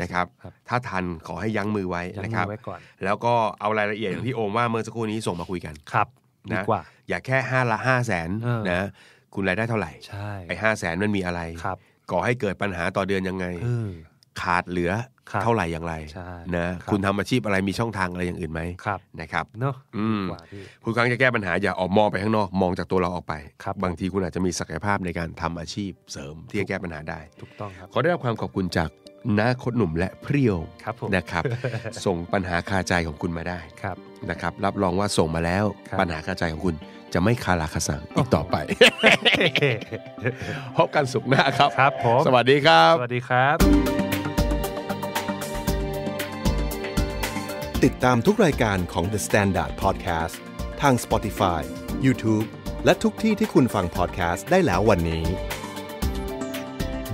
นะครับ ถ้าทันขอให้ยั้งมือไว้นะครับ แล้วก็เอารายละเอียดอย่างที่โอมว่า เมื่อสักครู่นี้ส่งมาคุยกัน ครับนะอย่าแค่ห้าละห้าแสนนะ คุณรายได้เท่าไหร่ใช่ไอห้าแสนมันมีอะไรครับก่อให้เกิดปัญหาต่อเดือนยังไงขาดเหลือเท่าไหร่อย่างไรนะ คุณทำอาชีพอะไร มีช่องทางอะไรอย่างอื่นไหมครับนะครับเนาะคุณครั้งจะแก้ปัญหา อย่าออกมองไปข้างนอก มองจากตัวเราออกไปครับางทีคุณอาจจะมีศักยภาพในการทำอาชีพเสริมที่จะแก้ปัญหาได้ ถูกต้องครับ ขอได้รับความขอบคุณจากหน้าคดหนุ่มและเพรียวนะครับส่งปัญหาคาใจของคุณมาได้นะครับ รับรองว่าส่งมาแล้ว ปัญหาคาใจของคุณจะไม่คาราคาสังอีกต่อไป พบกันสุขหน้าครับครับผมสวัสดีครับสวัสดีครับ ติดตามทุกรายการของ The Standard Podcast ทาง Spotify, YouTube และทุกที่ที่คุณฟัง podcast ได้แล้ววันนี้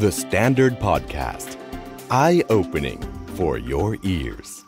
The Standard Podcast Eye opening for your ears.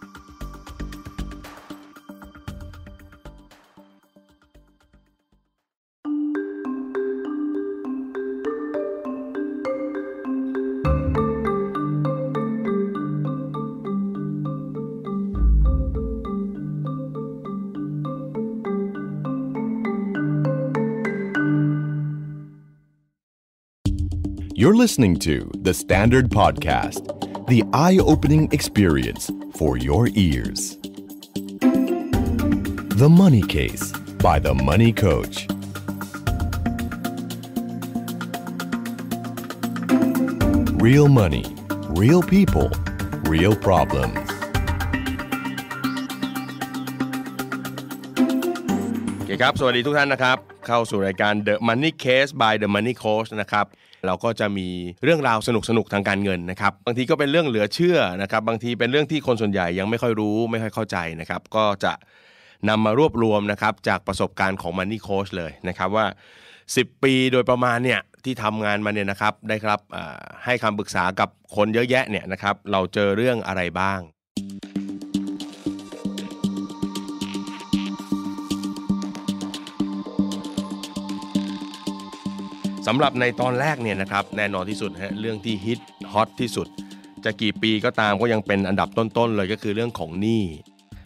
You're listening to The Standard Podcast the eye opening experience for your ears. The Money Case by The Money Coach. Real money, real people, real problems. Okay The Money Case by The Money Coach นะครับเราก็จะมีเรื่องราวสนุกสนุกทางการเงินนะครับบางทีก็เป็นเรื่องเหลือเชื่อนะครับบางทีเป็นเรื่องที่คนส่วนใหญ่ยังไม่ค่อยรู้ ไม่ค่อยเข้าใจนะครับก็จะนำมารวบรวมนะครับจากประสบการณ์ของ Money Coach เลยนะครับว่า 10 ปีโดยประมาณเนี่ยที่ทำงานมาเนี่ยนะครับได้ครับให้คำปรึกษากับคนเยอะแยะเนี่ยนะครับเราเจอเรื่องอะไรบ้างสำหรับในตอนแรกเนี่ยนะครับแน่นอนที่สุดฮะเรื่องที่ฮิตฮอตที่สุด จะกี่ปีก็ตามก็ยังเป็นอันดับต้นๆเลยก็คือเรื่องของหนี้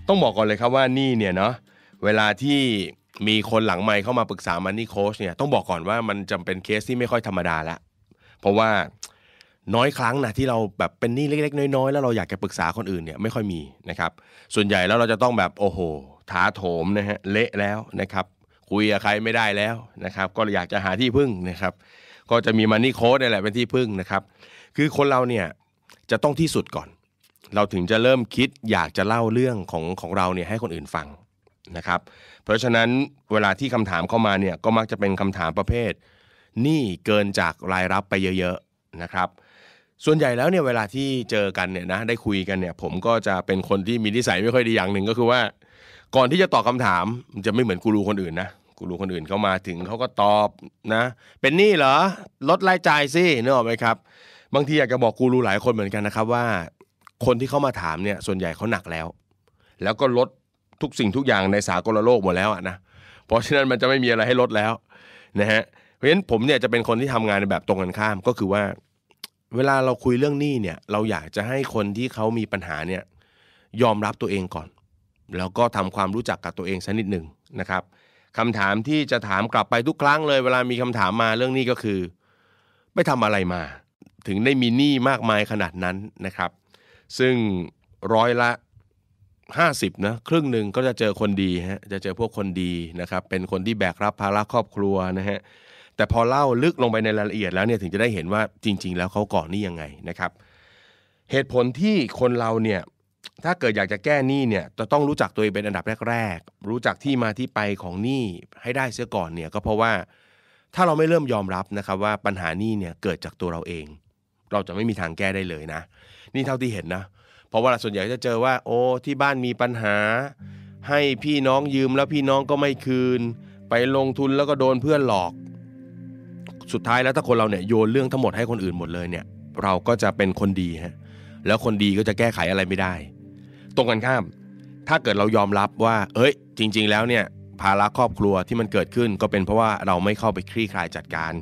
ต้องบอกก่อนเลยครับว่าหนี้เนี่ยเนาะเวลาที่มีคนหลังไมค์เข้ามาปรึกษามันนี่โค้ชเนี่ยต้องบอกก่อนว่ามันจำเป็นเคสที่ไม่ค่อยธรรมดาละเพราะว่าน้อยครั้งนะที่เราแบบเป็นหนี้เล็กๆน้อยๆแล้วเราอยากจะปรึกษาคนอื่นเนี่ยไม่ค่อยมีนะครับส่วนใหญ่แล้วเราจะต้องแบบโอ้โหถาโถมนะฮะเละแล้วนะครับคุยกับใครไม่ได้แล้วนะครับก็อยากจะหาที่พึ่งนะครับก็จะมีมันนี่โค้ดนี่แหละเป็นที่พึ่งนะครับ คือคนเราเนี่ยจะต้องที่สุดก่อน เราถึงจะเริ่มคิดอยากจะเล่าเรื่องของของเราเนี่ยให้คนอื่นฟังนะครับเพราะฉะนั้นเวลาที่คำถามเข้ามาเนี่ยก็มักจะเป็นคำถามประเภทหนี้เกินจากรายรับไปเยอะ ๆนะครับ ส่วนใหญ่แล้วเนี่ยเวลาที่เจอกันเนี่ยนะได้คุยกันเนี่ยผมก็จะเป็นคนที่มีนิสัยไม่ค่อยดีอย่างหนึ่งก็คือว่า ก่อนที่จะตอบคาถามมันจะไม่เหมือนกูรูคนอื่นนะกูรู้คนอื่นเขามาถึงเขาก็ตอบนะ เป็นหนี้เหรอลดรายจ่ายสินึกออกไหมครับ บางทีอยากจะบอกกูรู้หลายคนเหมือนกันนะครับ ว่าคนที่เขามาถามเนี่ยส่วนใหญ่เขาหนักแล้ว แล้วก็ลดทุกสิ่งทุกอย่างในสากลโลกหมดแล้วอะนะเพราะฉะนั้นมันจะไม่มีอะไรให้ลดแล้วนะฮะเพราะฉะนั้นผมเนี่ยจะเป็นคนที่ทำงานในแบบตรงกันข้ามก็คือว่า เวลาเราคุยเรื่องหนี้เนี่ย เราอยากจะให้คนที่เขามีปัญหาเนี่ย ยอมรับตัวเองก่อน แล้วก็ทำความรู้จักกับตัวเองสักนิดหนึ่งนะครับคำถามที่จะถามกลับไปทุกครั้งเลย เวลามีคำถามมาเรื่องนี้ก็คือ ไม่ทำอะไรมาถึงได้มีหนี้มากมายขนาดนั้นนะครับ ซึ่งร้อยละ 50นะครึ่งหนึ่งก็จะเจอคนดีฮะจะเจอพวกคนดีนะครับ เป็นคนที่แบกรับภาระครอบครัวนะฮะแต่พอเล่าลึกลงไปในรายละเอียดแล้วเนี่ยถึงจะได้เห็นว่าจริงๆแล้วเขาก่อนนี่ยังไงนะครับ เหตุผลที่คนเราเนี่ยถ้าเกิดอยากจะแก้หนี้เนี่ยจะต้องรู้จักตัวเองเป็นอันดับแรกๆรู้จักที่มาที่ไปของหนี้ให้ได้เสียก่อนเนี่ยก็เพราะว่าถ้าเราไม่เริ่มยอมรับนะครับว่าปัญหาหนี้เนี่ยเกิดจากตัวเราเอง เราจะไม่มีทางแก้ได้เลยนะ นี่เท่าที่เห็นนะ เพราะว่าส่วนใหญ่จะเจอว่าโอ้ที่บ้านมีปัญหา ให้พี่น้องยืมแล้วพี่น้องก็ไม่คืน ไปลงทุนแล้วก็โดนเพื่อนหลอก สุดท้ายแล้วถ้าคนเราเนี่ยโยนเรื่องทั้งหมดให้คนอื่นหมดเลยเนี่ยเราก็จะเป็นคนดีฮะแล้วคนดีก็จะแก้ไขอะไรไม่ได้ตรงกันข้าม ถ้าเกิดเรายอมรับว่า เอ้ย จริง ๆ แล้วเนี่ยภาระครอบครัวที่มันเกิดขึ้นก็เป็นเพราะว่าเราไม่เข้าไปคลี่คลายจัดการ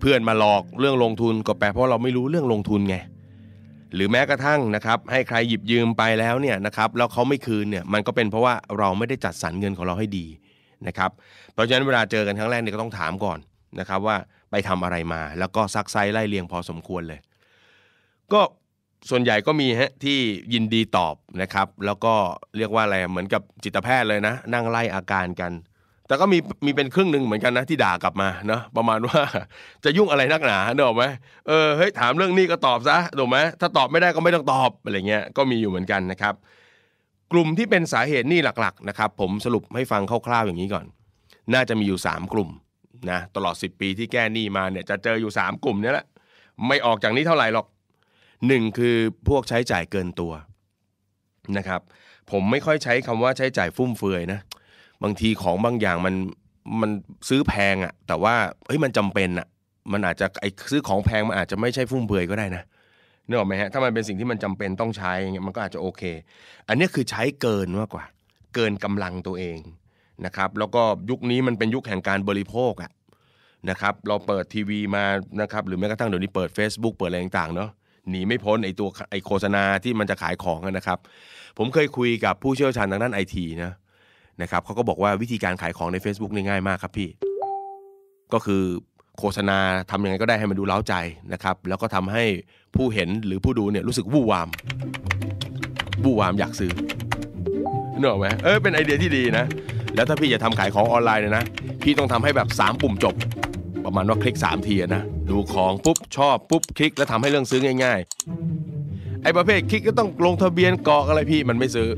เพื่อนมาหลอกเรื่องลงทุนก็แปลเพราะเราไม่รู้เรื่องลงทุนไง หรือแม้กระทั่งนะครับ ให้ใครหยิบยืมไปแล้วเนี่ยนะครับ แล้วเขาไม่คืนเนี่ย มันก็เป็นเพราะว่าเราไม่ได้จัดสรรเงินของเราให้ดีนะครับ เพราะฉะนั้นเวลาเจอกันครั้งแรกเนี่ยก็ต้องถามก่อนนะครับว่าไปทำอะไรมา แล้วก็ซักไซไล่เลียงพอสมควรเลย ก็ส่วนใหญ่ก็มีฮะที่ยินดีตอบนะครับ แล้วก็เรียกว่าอะไรเหมือนกับจิตแพทย์เลยนะ นั่งไล่อาการกัน แต่ก็มีมีเป็นครึ่งหนึ่งเหมือนกันนะที่ด่ากลับมาเนาะประมาณว่าจะยุ่งอะไรนักหนาเนอะไหมเออเฮ้ยถามเรื่องนี้ก็ตอบซะถูกไหมถ้าตอบไม่ได้ก็ไม่ต้องตอบอะไรเงี้ยก็มีอยู่เหมือนกันนะครับกลุ่มที่เป็นสาเหตุนี่หลักๆนะครับผมสรุปให้ฟังคร่าวๆอย่างนี้ก่อน น่าจะมีอยู่ 3 กลุ่มนะตลอด 10 ปีที่แก้หนี้มาเนี่ยจะเจออยู่ 3 กลุ่มนี้แหละไม่ออกจากนี้เท่าไหร่หรอกหนึ่งคือพวกใช้จ่ายเกินตัวนะครับผมไม่ค่อยใช้คำว่าใช้จ่ายฟุ่มเฟือยนะบางทีของบางอย่างมันมันซื้อแพงอะแต่ว่าเฮ้ยมันจำเป็นอะมันอาจจะไอซื้อของแพงมันอาจจะไม่ใช่ฟุ่มเฟือยก็ได้นะนึกออกไหมฮะถ้ามันเป็นสิ่งที่มันจำเป็นต้องใช้เงี้ยมันก็อาจจะโอเค อันนี้คือใช้เกินมากกว่า เกินกำลังตัวเองนะครับแล้วก็ยุคนี้มันเป็นยุคแห่งการบริโภคอะนะครับเราเปิดทีวีมานะครับหรือแม้กระทั่งเดี๋ยวนี้เปิด Facebook เปิดอะไรต่างๆเนาะหนีไม่พ้นไอตัวไอโฆษณาที่มันจะขายของนะครับ ผมเคยคุยกับผู้เชี่ยวชาญทางด้านไอทีนะนะครับเขาก็บอกว่าวิธีการขายของใน Facebook นี่ง่ายมากครับพี่ ก็คือโฆษณาทำยังไงก็ได้ให้มันดูเล้าใจนะครับ แล้วก็ทำให้ผู้เห็นหรือผู้ดูเนี่ยรู้สึกวู่วาม วู่วามอยากซื้อนออไหมเออเป็นไอเดียที่ดีนะ แล้วถ้าพี่จะทำขายของออนไลน์เนี่ยนะพี่ต้องทำให้แบบ 3 ปุ่มจบประมาณว่าคลิก 3 ทีนะดูของปุ๊บชอบ ปุ๊บคลิก แล้วทำให้เรื่องซื้อง่ายๆไอ้ประเภทคลิกก็ต้องลงทะเบียนกรอกอะไรพี่มันไม่ซื้อ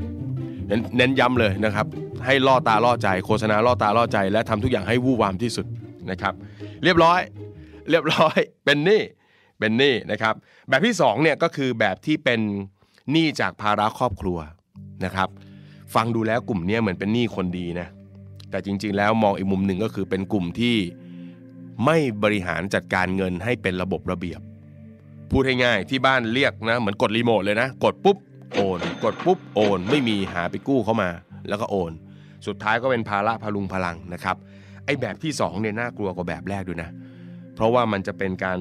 เน้นย้ำเลยนะครับให้ล่อตาล่อใจ โฆษณาล่อตาล่อใจ และทำทุกอย่างให้วู่วามที่สุดนะครับ เรียบร้อยเรียบร้อยเป็นนี่เป็นนี่นะครับ แบบที่2เนี่ยก็คือแบบที่เป็นหนี้จากภาระครอบครัวนะครับ ฟังดูแล้วกลุ่มนี้เหมือนเป็นหนี้คนดีนะแต่จริงๆ แล้วมองอีกมุมหนึ่งก็คือเป็นกลุ่มที่ไม่บริหารจัดการเงินให้เป็นระบบระเบียบ พูดให้ง่าย ที่บ้านเรียกนะเหมือนกดรีโมทเลยนะ กดปุ๊บโอน กดปุ๊บ โอนไม่มีหาไปกู้เข้ามาแล้วก็โอน สุดท้ายก็เป็นภาระพลุงพลังนะครับ ไอแบบที่2เนี่ยน่ากลัวกว่าแบบแรกด้วยนะ เพราะว่ามันจะเป็นการ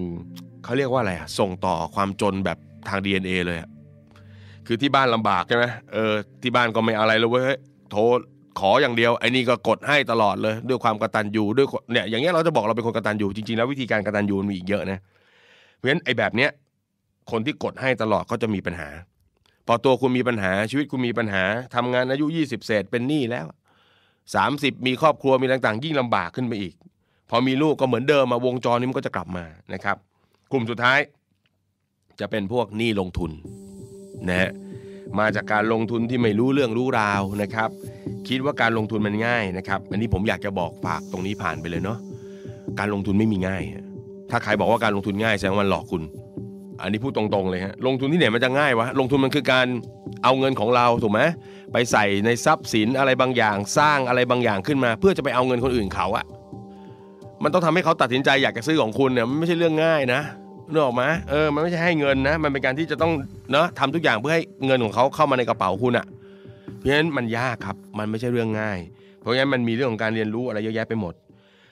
เขาเรียกว่าอะไรอะส่งต่อความจนแบบทาง DNA เลยอะคือที่บ้านลำบากใช่ไหมเออที่บ้านก็ไม่อะไรเลยเว้ยโทรขออย่างเดียวไอ้นี่ก็กดให้ตลอดเลยด้วยความกระตันยูด้วยเนี่ยอย่างเงี้ยเราจะบอกเราเป็นคนกระตันยูจริงๆ แล้ววิธีการกระตันยูมีอีกเยอะนะเพราะฉะนั้นไอ้แบบเนี้ยคนที่กดให้ตลอดก็จะมีปัญหาพอตัวคุณมีปัญหาชีวิตคุณมีปัญหาทำงานอายุ 20 เศษเป็นหนี้แล้ว 30 มีครอบครัวมีต่างๆยิ่งลำบากขึ้นไปอีก พอมีลูกก็เหมือนเดิมมาวงจรนี้มันก็จะกลับมานะครับ กลุ่มสุดท้ายจะเป็นพวกหนี้ลงทุนนะฮะมาจากการลงทุนที่ไม่รู้เรื่องรู้ราวนะครับคิดว่าการลงทุนมันง่ายนะครับ อันนี้ผมอยากจะบอกฝากตรงนี้ผ่านไปเลยเนาะการลงทุนไม่มีง่าย ถ้าใครบอกว่าการลงทุนง่ายแสดงว่ามันหลอกคุณ อันนี้พูดตรงๆเลยฮะลงทุนที่ไหนมันจะง่ายวะลงทุนมันคือการเอาเงินของเราถูกไหมไปใส่ในทรัพย์สินอะไรบางอย่างสร้างอะไรบางอย่างขึ้นมา เพื่อจะไปเอาเงินคนอื่นเขาอะมันต้องทำให้เขาตัดสินใจอยากจะซื้อของคุณเนี่ยมันไม่ใช่เรื่องง่ายนะนึกออกไหมเออมันไม่ใช่ให้เงินนะมันเป็นการที่จะต้องเนาะทำทุกอย่างเพื่อให้เงินของเขาเข้ามาในกระเป๋าคุณอะพราะฉะนั้นมันยากครับ มันไม่ใช่เรื่องง่าย เพราะฉะนั้นมันมีเรื่องของการเรียนรู้อะไรเยอะแยะไปหมด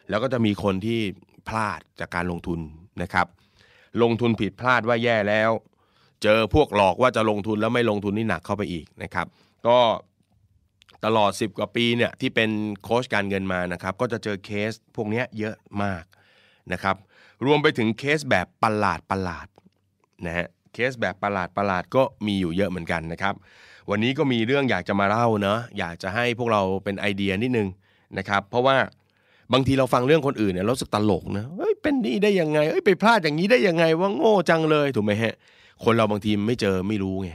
แล้วก็จะมีคนที่พลาดจากการลงทุนนะครับ ลงทุนผิดพลาดว่าแย่แล้ว เจอพวกหลอกว่าจะลงทุนแล้วไม่ลงทุนนี่หนักเข้าไปอีกนะครับ ก็ตลอด 10 กว่าปีเนี่ยที่เป็นโค้ชการเงินมานะครับ ก็จะเจอเคสพวกนี้เยอะมากนะครับ รวมไปถึงเคสแบบประหลาดประหลาดนะฮะ เคสแบบประหลาดประหลาดก็มีอยู่เยอะเหมือนกันนะครับวันนี้ก็มีเรื่องอยากจะมาเล่าเนาะอยากจะให้พวกเราเป็นไอเดียนิดนึงนะครับ เพราะว่าบางทีเราฟังเรื่องคนอื่นเนี่ยเราสึกตลกนะเฮ้ยเป็นนี่ได้ยังไงเฮ้ยไปพลาดอย่างนี้ได้ยังไงว่าโง่จังเลยถูกไหมฮะคนเราบางทีไม่เจอไม่รู้ไง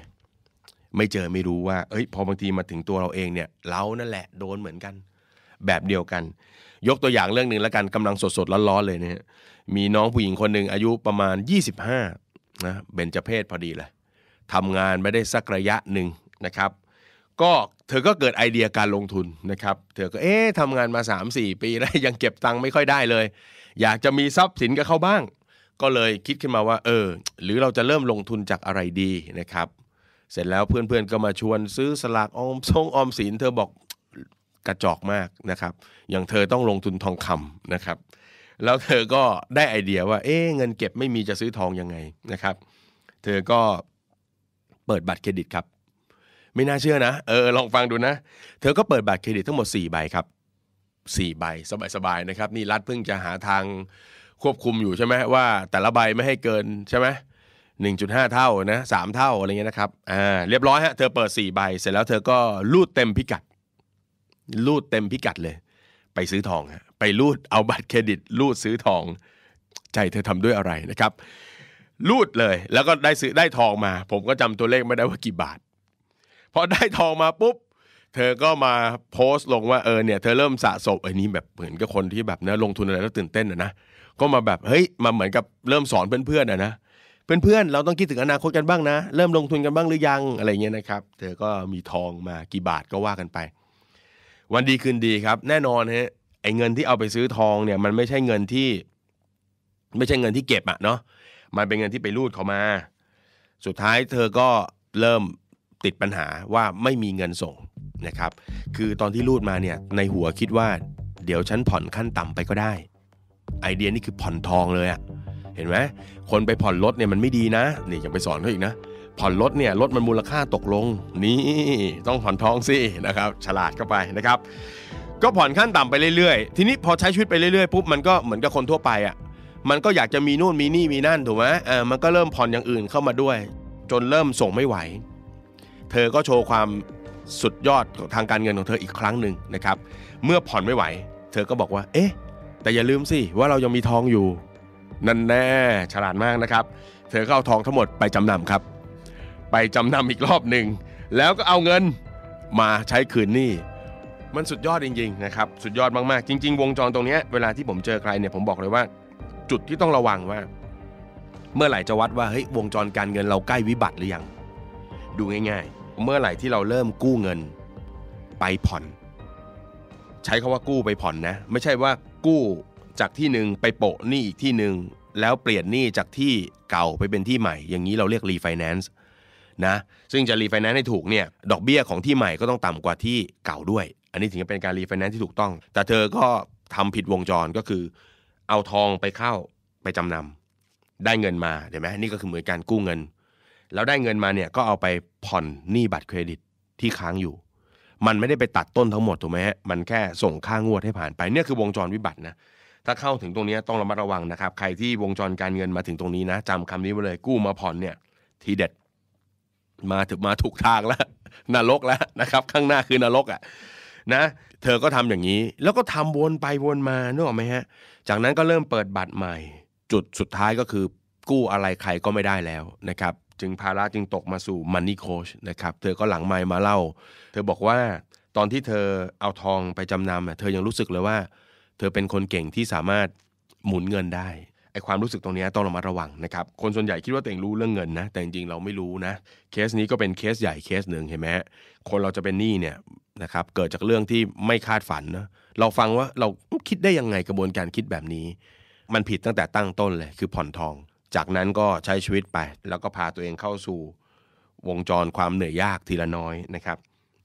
ไม่เจอไม่รู้ว่าเอ้ยพอบางทีมาถึงตัวเราเองเนี่ยเรานั่นแหละโดนเหมือนกัน แบบเดียวกัน ยกตัวอย่างเรื่องหนึ่งแล้วกันกำลังสดสดร้อนๆเลยเนี่ยมีน้องผู้หญิงคนหนึ่งอายุประมาณ 25นะเบญจเพศพอดีเลยทำงานไม่ได้สักระยะหนึ่งนะครับก็เธอก็เกิดไอเดียการลงทุนนะครับเธอก็เอ๊ะทำงานมา 3-4 ปี แล้วยังเก็บตังค์ไม่ค่อยได้เลย อยากจะมีทรัพย์สินกับเขาบ้าง ก็เลยคิดขึ้นมาว่าเออหรือเราจะเริ่มลงทุนจากอะไรดีนะครับเสร็จแล้วเพื่อนๆก็มาชวนซื้อสลากออมทรงออมสินเธอบอกกระจอกมากนะครับอย่างเธอต้องลงทุนทองคำนะครับแล้วเธอก็ได้ไอเดียว่าเอ๊เงินเก็บไม่มีจะซื้อทองยังไงนะครับเธอก็เปิดบัตรเครดิตครับไม่น่าเชื่อนะ เออ ลองฟังดูนะ เธอก็เปิดบัตรเครดิตทั้งหมด4ใบครับ4ใบสบายๆนะครับ นี่รัฐเพิ่งจะหาทางควบคุมอยู่ใช่ไหมว่า แต่ละใบไม่ให้เกินใช่ไหมหนึ่งจุดห้าเท่านะสามเท่าอะไรเงี้ยนะครับ อ่า เรียบร้อยฮะ เธอเปิด4ใบเสร็จแล้วเธอก็ลูดเต็มพิกัดลูดเต็มพิกัดเลย ไปซื้อทองฮะ ไปลูดเอาบัตรเครดิตลูดซื้อทอง ใจเธอทำด้วยอะไรนะครับลูดเลย แล้วก็ได้ซื้อได้ทองมา ผมก็จำตัวเลขไม่ได้ว่ากี่บาทพอได้ทองมาปุ๊บ เธอก็มาโพสต์ลงว่าเออเนี่ยเธอเริ่มสะสมไอ้นี้แบบเหมือนกับคนที่แบบนะลงทุนอะไรแล้วตื่นเต้นนะนะ ก็มาแบบเฮ้ยมาเหมือนกับเริ่มสอนเพื่อนๆนะนะ เพื่อนๆเราต้องคิดถึงอนาคตกันบ้างนะ เริ่มลงทุนกันบ้างหรือยังอะไรเงี้ยนะครับ เธอก็มีทองมากี่บาทก็ว่ากันไป วันดีคืนดีครับ แน่นอนฮะไอ้เงินที่เอาไปซื้อทองเนี่ย มันไม่ใช่เงินที่ ไม่ใช่เงินที่เก็บอะเนาะ มันเป็นเงินที่ไปรูดเขามา สุดท้ายเธอก็เริ่มติดปัญหาว่าไม่มีเงินส่งนะครับคือตอนที่รูดมาเนี่ยในหัวคิดว่า เดี๋ยวฉันผ่อนขั้นต่ำไปก็ได้ ไอเดียนี่คือผ่อนทองเลยอะเห็นไหมคนไปผ่อนรถเนี่ยมันไม่ดีนะนี่ยังไปสอนเขาอีกนะ ผ่อนรถเนี่ยรถมันมูลค่าตกลงนี่ต้องผ่อนทองสินะครับฉลาดเข้าไปนะครับ ก็ผ่อนขั้นต่ำไปเรื่อยๆ ทีนี้พอใช้ชีวิตไปเรื่อยๆปุ๊บมันก็เหมือนกับคนทั่วไปอะ่ะมันก็อยากจะมีนู่นมีนี่มีนั่นถูกไหมเออมันก็เริ่มผ่อนอย่างอื่นเข้ามาด้วย จนเริ่มส่งไม่ไหวเธอก็โชว์ความสุดยอดทางการเงินของเธออีกครั้งหนึ่งนะครับเมื่อผ่อนไม่ไหว เธอก็บอกว่า เอ๊ะ แต่อย่าลืมสิว่าเรายังมีทองอยู่ นั่นแน่ฉลาดมากนะครับเธอก็เอาทองทั้งหมดไปจำนำครับ ไปจำนำอีกรอบหนึ่งแล้วก็เอาเงินมาใช้คืนหนี้มันสุดยอดจริงๆนะครับสุดยอดมากๆจริงๆ วงจรตรงนี้เวลาที่ผมเจอใครเนี่ยผมบอกเลยว่า จุดที่ต้องระวังว่า เมื่อไหร่จะวัดว่าเฮ้ยวงจรการเงินเราใกล้วิบัติหรือยัง ดูง่าย ๆเมื่อไหร่ที่เราเริ่มกู้เงินไปผ่อน ใช้คาว่ากู้ไปผ่อนนะไม่ใช่ว่ากู้จากที่หนึ่งไปโปะหนี้อีกที่หนึ่งแล้วเปลี่ยนหนี้จากที่เก่าไปเป็นที่ใหม่ อย่างนี้เราเรียกรีไฟแนนซ์นะซึ่งจะรีไฟแนนซ์ให้ถูกเนี่ยดอกเบี้ยของที่ใหม่ก็ต้องต่ำกว่าที่เก่าด้วย อันนี้ถึงจะเป็นการรีไฟแนนซ์ที่ถูกต้อง แต่เธอก็ทำผิดวงจรก็คือเอาทองไปเข้าไปจำนำได้เงินมาเห็นไหมนี่ก็คือเหมือนการกู้เงินแล้วได้เงินมาเนี่ยก็เอาไปผ่อนหนี้บัตรเครดิตที่ค้างอยู่ มันไม่ได้ไปตัดต้นทั้งหมดถูกไหมฮะ มันแค่ส่งค่างวดให้ผ่านไป เนี่ยคือวงจรวิบัตินะ ถ้าเข้าถึงตรงนี้ต้องระมัดระวังนะครับ ใครที่วงจรการเงินมาถึงตรงนี้นะจำคำนี้ไว้เลย กู้มาผ่อนเนี่ย ทีเด็ดมาถึงมาถูกทางแล้วนรกแล้วนะครับ ข้างหน้าคือนรกอ่ะนะ เธอก็ทำอย่างนี้ แล้วก็ทำวนไปวนมานึกออกไหมฮะ จากนั้นก็เริ่มเปิดบัตรใหม่ จุดสุดท้ายก็คือกู้อะไรใครก็ไม่ได้แล้วนะครับจึงภาระจึงตกมาสู่มันนี่โคชนะครับ เธอก็หลังไมล์มาเล่า เธอบอกว่าตอนที่เธอเอาทองไปจำนำเธอยังรู้สึกเลยว่า เธอเป็นคนเก่งที่สามารถหมุนเงินได้ ไอความรู้สึกตรงนี้ต้องระมัดระวังนะครับ คนส่วนใหญ่คิดว่าตัวเองรู้เรื่องเงินนะ แต่จริงๆเราไม่รู้นะ เคสนี้ก็เป็นเคสใหญ่เคสหนึ่งเห็นไหมคนเราจะเป็นหนี้เนี่ยนะครับ เกิดจากเรื่องที่ไม่คาดฝันนะ เราฟังว่าเราคิดได้ยังไงกระบวนการคิดแบบนี้ มันผิดตั้งแต่ตั้งต้นเลยคือผ่อนทองจากนั้นก็ใช้ชีวิตไป แล้วก็พาตัวเองเข้าสู่ วงจรความเหนื่อยยากทีละน้อยนะครับ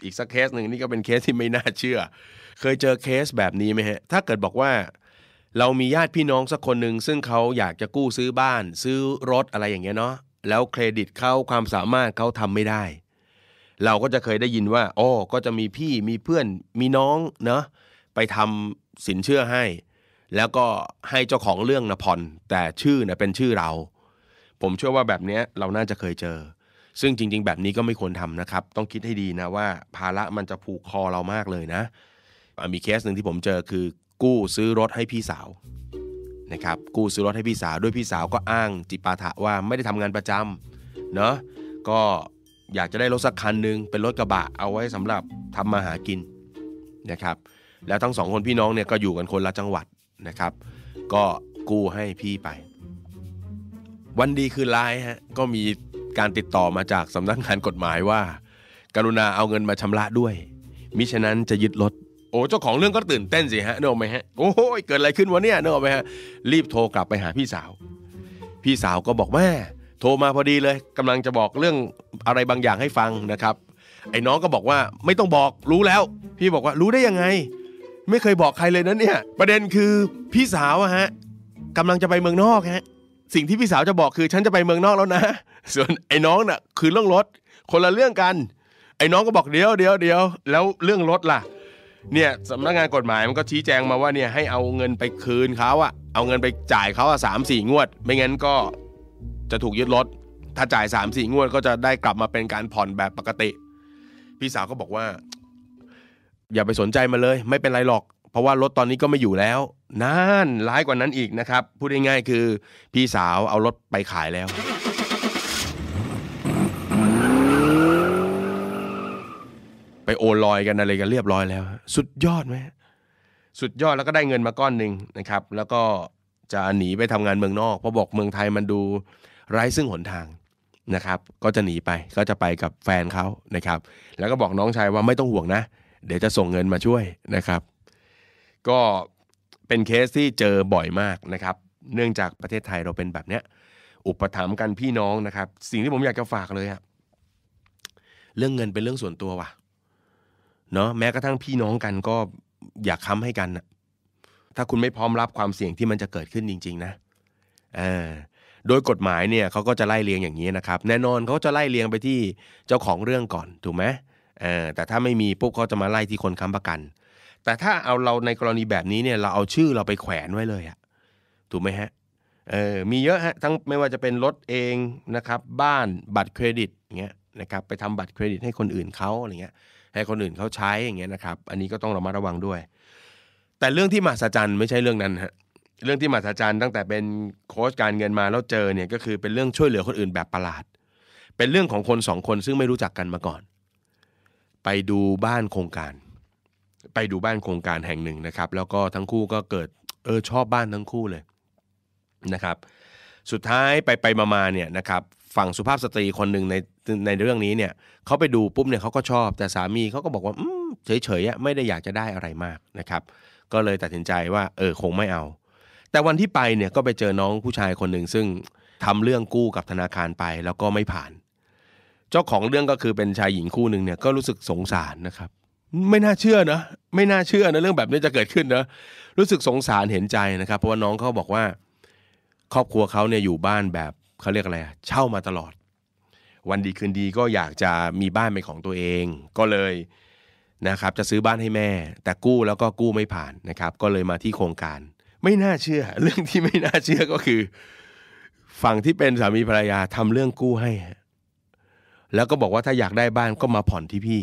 อีกสักเคสหนึ่งนี่ก็เป็นเคสที่ไม่น่าเชื่อ เคยเจอเคสแบบนี้ไหมฮะถ้าเกิดบอกว่าเรามีญาติพี่น้องสักคนหนึ่งซึ่งเขาอยากจะกู้ซื้อบ้านซื้อรถอะไรอย่างเงี้ยเนาะแล้วเครดิตเขาความสามารถเขาทำไม่ได้ เราก็จะเคยได้ยินว่าอ๋อก็จะมีพี่มีเพื่อนมีน้องเนาะไปทำสินเชื่อให้แล้วก็ให้เจ้าของเรื่องนะผ่อนแต่ชื่อเนี่ยเป็นชื่อเรา ผมเชื่อว่าแบบนี้เราน่าจะเคยเจอ ซึ่งจริงๆแบบนี้ก็ไม่ควรทำนะครับ ต้องคิดให้ดีนะว่า ภาระมันจะผูกคอเรามากเลยนะ มีเคสหนึ่งที่ผมเจอคือ กู้ซื้อรถให้พี่สาวนะครับกู้ซื้อรถให้พี่สาวด้วยพี่สาวก็อ้างจิปาถะว่าไม่ได้ทำงานประจำเนาะก็อยากจะได้รถสักคันหนึ่งเป็นรถกระบะเอาไว้สำหรับทำมาหากินนะครับแล้วทั้งสองคนพี่น้องเนี่ยก็อยู่กันคนละจังหวัดนะครับก็กู้ให้พี่ไป วันดีคือร้ายฮะก็มีการติดต่อมาจากสำนักงานกฎหมายว่าการุณาเอาเงินมาชำระด้วย มิฉะนั้นจะยึดรถโอ้เจ้าของเรื่องก็ตื่นเต้นสิฮะนอะไหมฮะโอ้ยเกิดอะไรขึ้นวะเนี่ยนอะไหมฮะรีบโทรกลับไปหาพี่สาว พี่สาวก็บอกแม่โทรมาพอดีเลยกำลังจะบอกเรื่องอะไรบางอย่างให้ฟังนะครับไอ้น้องก็บอกว่าไม่ต้องบอกรู้แล้ว พี่บอกว่ารู้ได้ยังไงไม่เคยบอกใครเลยนะเนี่ยประเด็นคือพี่สาวอะฮะกำลังจะไปเมืองนอกฮะสิ่งที่พี่สาวจะบอกคือฉันจะไปเมืองนอกแล้วนะส่วนไอ้น้องน่ะคือเรื่องรถ คนละเรื่องกัน ไอ้น้องก็บอกเดี๋ยวเดี๋ยวเดี๋ยวแล้วเรื่องรถล่ะ เนี่ยสำนักงานกฎหมายมันก็ชี้แจงมาว่าเนี่ยให้เอาเงินไปคืนเขาอะเอาเงินไปจ่ายเขาอะสามสี่งวด ไม่งั้นก็จะถูกยึดรถถ้าจ่ายสามสี่งวด ก็จะได้กลับมาเป็นการผ่อนแบบปกติ พี่สาวก็บอกว่าอย่าไปสนใจมาเลย ไม่เป็นไรหรอก เพราะว่ารถตอนนี้ก็ไม่อยู่แล้ว นั่นร้ายกว่านั้นอีกนะครับพูดง่ายๆคือพี่สาวเอารถไปขายแล้ว ไปโอนลอยกันอะไรกันเรียบร้อยแล้ว สุดยอดไหมสุดยอดแล้วก็ได้เงินมาก้อนหนึ่งนะครับ แล้วก็จะหนีไปทำงานเมืองนอกเพราะบอกเมืองไทยมันดูไร้ซึ่งหนทางนะครับ ก็จะหนีไปก็จะไปกับแฟนเขานะครับ แล้วก็บอกน้องชายว่าไม่ต้องห่วงนะเดี๋ยวจะส่งเงินมาช่วยนะครับ ก็เป็นเคสที่เจอบ่อยมากนะครับ เนื่องจากประเทศไทยเราเป็นแบบเนี้ย อุปถัมภ์กันพี่น้องนะครับ สิ่งที่ผมอยากจะฝากเลยอะเรื่องเงินเป็นเรื่องส่วนตัวว่ะเนาะแม้กระทั่งพี่น้องกันก็อยากค้ำให้กันนะถ้าคุณไม่พร้อมรับความเสี่ยงที่มันจะเกิดขึ้นจริง ๆ นะเออโดยกฎหมายเนี่ยเขาก็จะไล่เรียงอย่างนี้นะครับ แน่นอนเขาจะไล่เรียงไปที่เจ้าของเรื่องก่อนถูกไหมแต่ถ้าไม่มีปุ๊บเขาจะมาไล่ที่คนค้ำประกัน แต่ถ้าเอาเราในกรณีแบบนี้เนี่ยเราเอาชื่อเราไปแขวนไว้เลยอะถูกไหมฮะเออมีเยอะฮะทั้งไม่ว่าจะเป็นรถเองนะครับ บ้านบัตรเครดิตเงี้ยนะครับไปทำบัตรเครดิต ให้คนอื่นเขาอะไรเงี้ย ให้คนอื่นเขาใช้อย่างเงี้ยนะครับอันนี้ก็ต้องระมัดระวังด้วย แต่เรื่องที่มหัศจรรย์ไม่ใช่เรื่องนั้นฮะเรื่องที่มหัศจรรย์ตั้งแต่เป็นโค้ชการเงินมาแล้วเจอเนี่ยก็คือเป็นเรื่องช่วยเหลือคนอื่นแบบประหลาด เป็นเรื่องของคนสองคนซึ่งไม่รู้จักกันมาก่อนไปดูบ้านโครงการ ไปดูบ้านโครงการแห่งหนึ่งนะครับ แล้วก็ทั้งคู่ก็เกิดเออชอบบ้านทั้งคู่เลยนะครับ สุดท้ายไปไปมาเนี่ยนะครับฝั่งสุภาพสตรีคนหนึ่งในในเรื่องนี้เนี่ยเขาไปดูปุ๊บเนี่ยเขาก็ชอบแต่สามีเขาก็บอกว่าเฉยๆไม่ได้อยากจะได้อะไรมากนะครับ ก็เลยตัดสินใจว่าเออคงไม่เอา แต่วันที่ไปเนี่ยก็ไปเจอน้องผู้ชายคนหนึ่งซึ่งทำเรื่องกู้กับธนาคารไป แล้วก็ไม่ผ่านเจ้าของเรื่องก็คือเป็นชายหญิงคู่หนึ่งเนี่ยก็รู้สึกสงสารนะครับ ไม่น่าเชื่อนะ ไม่น่าเชื่อนะเรื่องแบบนี้จะเกิดขึ้นนะรู้สึกสงสารเห็นใจนะครับ เพราะว่าน้องเขาบอกว่าครอบครัวเขาเนี่ยอยู่บ้านแบบเขาเรียกอะไรเช่ามาตลอด วันดีคืนดีก็อยากจะมีบ้านเป็นของตัวเอง ก็เลยนะครับ จะซื้อบ้านให้แม่แต่กู้แล้วก็กู้ไม่ผ่านนะครับ ก็เลยมาที่โครงการไม่น่าเชื่อ เรื่องที่ไม่น่าเชื่อก็คือฝั่งที่เป็นสามีภรรยาทำเรื่องกู้ให้แล้วก็บอกว่าถ้าอยากได้บ้านก็มาผ่อนที่พี่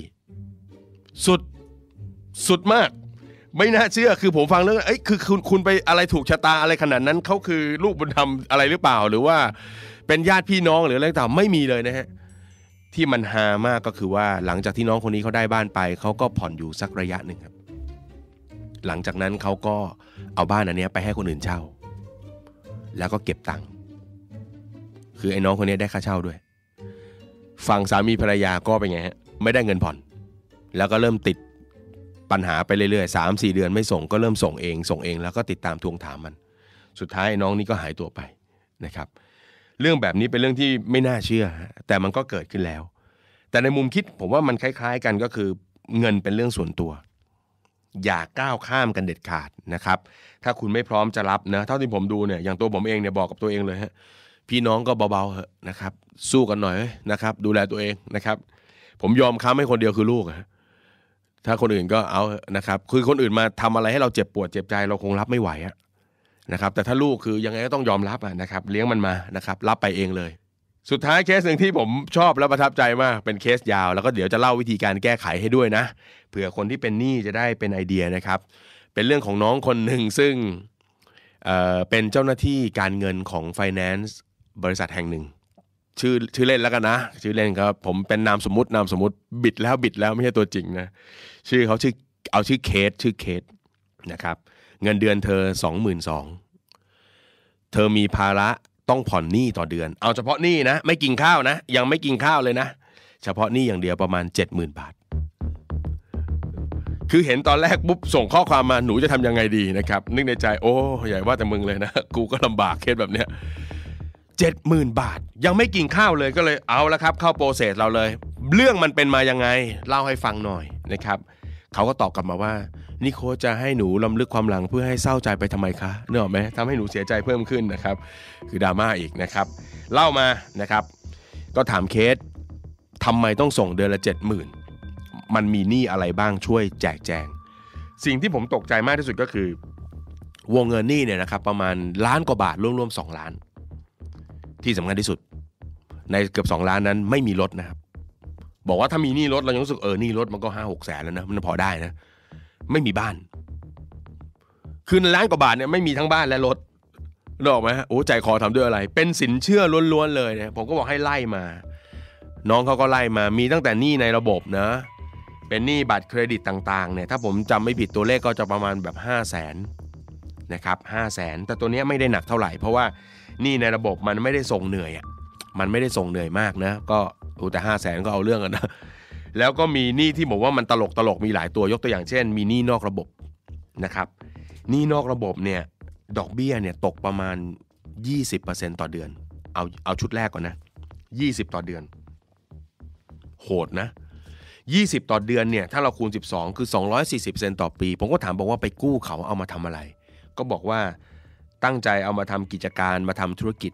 สุดสุดมาก ไม่น่าเชื่อ คือผมฟังเรื่องเอ้ยคือคุณคุณไปอะไรถูกชะตาอะไรขนาดนั้นเขาคือลูกบุญธรรมอะไรหรือเปล่า หรือว่าเป็นญาติพี่น้องหรืออะไรต่างไม่มีเลยนะฮะ ที่มันฮามากก็คือว่าหลังจากที่น้องคนนี้เขาได้บ้านไปเขาก็ผ่อนอยู่สักระยะหนึ่งครับ หลังจากนั้นเขาก็เอาบ้านอันนี้ไปให้คนอื่นเช่า แล้วก็เก็บตังค์คือไอ้น้องคนนี้ได้ค่าเช่าด้วยฝั่งสามีภรรยาก็เป็นไงฮะไม่ได้เงินผ่อนแล้วก็เริ่มติดปัญหาไป เรื่อยๆสามสี่เดือนไม่ส่งก็เริ่มส่งเอง ส่งเองแล้วก็ติดตามทวงถามมัน สุดท้ายน้องนี่ก็หายตัวไปนะครับ เรื่องแบบนี้เป็นเรื่องที่ไม่น่าเชื่อ แต่มันก็เกิดขึ้นแล้ว แต่ในมุมคิดผมว่ามันคล้าย ๆกันก็คือเงินเป็นเรื่องส่วนตัว อย่าก้าวข้ามกันเด็ดขาดนะครับ ถ้าคุณไม่พร้อมจะรับนะเท่าที่ผมดูเนี่ยอย่างตัวผมเองเนี่ยบอกกับตัวเองเลยฮะพี่น้องก็เบาๆเหอะนะครับสู้กันหน่อยนะครับดูแลตัวเองนะครับผมยอมค้ำให้คนเดียวคือลูกถ้าคนอื่นก็เอานะครับคือคนอื่นมาทำอะไรให้เราเจ็บปวด เจ็บใจเราคงรับไม่ไหวนะครับแต่ถ้าลูกคือยังไงก็ต้องยอมรับนะครับ เลี้ยงมันมานะครับรับไปเองเลย สุดท้ายเคสหนึ่งที่ผมชอบและประทับใจมากเป็นเคสยาวแล้วก็เดี๋ยวจะเล่าวิธีการแก้ไขให้ด้วยนะเผื่อคนที่เป็นหนี้จะได้เป็นไอเดียนะครับเป็นเรื่องของน้องคนหนึ่งซึ่งเเป็นเจ้าหน้าที่การเงินของ Finance บริษัทแห่งหนึ่งชื่อชื่อเล่นแล้วกันนะชื่อเล่นครับผมเป็นนามสมมตินามสมมติบิดแล้วบิดแล้วไม่ใช่ตัวจริงนะ ชื่อเขาชื่อ เอาชื่อเคสชื่อเคสนะครับ เงินเดือนเธอสองหมื่นสองเธอมีภาระต้องผ่อนหนี้ต่อเดือนเอาเฉพาะหนี้นะไม่กินข้าวนะ ยังไม่กินข้าวเลยนะ เฉพาะหนี้อย่างเดียวประมาณ 70,000 บาท คือเห็นตอนแรกปุ๊บส่งข้อความมาหนูจะทำยังไงดีนะครับนึกในใจ โอ้ใหญ่ว่าแต่มึงเลยนะ กูก็ลำบากเคสแบบเนี้ย70,000บาทยังไม่กินข้าวเลยก็เลยเอาละครับเข้าโปรเซสเราเลย เรื่องมันเป็นมายังไง เล่าให้ฟังหน่อยนะครับ เขาก็ตอบกลับมาว่านี่โค้ชจะให้หนูลํำลึกความหลังเพื่อให้เศร้าใจไปทำไมคะเนอะไหมทำให้หนูเสียใจเพิ่มขึ้นนะครับคือดราม่าอีกนะครับ เล่ามานะครับ ก็ถามเคสทำไมต้องส่งเดือนละ 7 0,000มันมีหนี้อะไรบ้างช่วยแจกแจง สิ่งที่ผมตกใจมากที่สุดก็คือวงเงินหนี้เนี่ยนะครับประมาณล้านกว่าบาทรวมๆ2ล้านที่สำคัญที่สุด ในเกือบ 2 ล้านนั้นไม่มีรถนะครับบอกว่าถ้ามีนี่รถเรายังรู้สึกเออนี่รถมันก็ห้าหกแสนแล้วนะมันพอได้นะ ไม่มีบ้าน คือในล้านกว่าบาทเนี่ยไม่มีทั้งบ้านและรถรู้ออกไหมโอ้ใจคอทำด้วยอะไร เป็นสินเชื่อล้วนๆเลยเนี่ยผมก็บอกให้ไล่มา น้องเขาก็ไล่มามีตั้งแต่หนี้ในระบบนะเป็นหนี้บัตรเครดิตต่างๆเนี่ยถ้าผมจำไม่ผิดตัวเลขก็จะประมาณแบบ 5 0 0 0 0นนะครับห้าแสนแต่ตัวนี้ไม่ได้หนักเท่าไหร่เพราะว่านี่ในระบบมันไม่ได้ส่งเหนื่อยอ่ะ มันไม่ได้ส่งเหนื่อยมากนะ ก็โอ้แต่ห้าแสนก็เอาเรื่องกันนะ แล้วก็มีหนี้ที่บอกว่ามันตลกตลกมีหลายตัว ยกตัวอย่างเช่น มีหนี้นอกระบบนะครับหนี้นอกระบบเนี่ยดอกเบี้ยเนี่ยตกประมาณ 20%ต่อเดือน เอาเอาชุดแรกก่อนนะ 20 ต่อเดือนโหดนะ 20 ต่อเดือนเนี่ยถ้าเราคูณ 12 คือ240เซนต่อปีผมก็ถามบอกว่าไปกู้เขาเอามาทำอะไร ก็บอกว่าตั้งใจเอามาทำกิจการมาทำธุรกิจ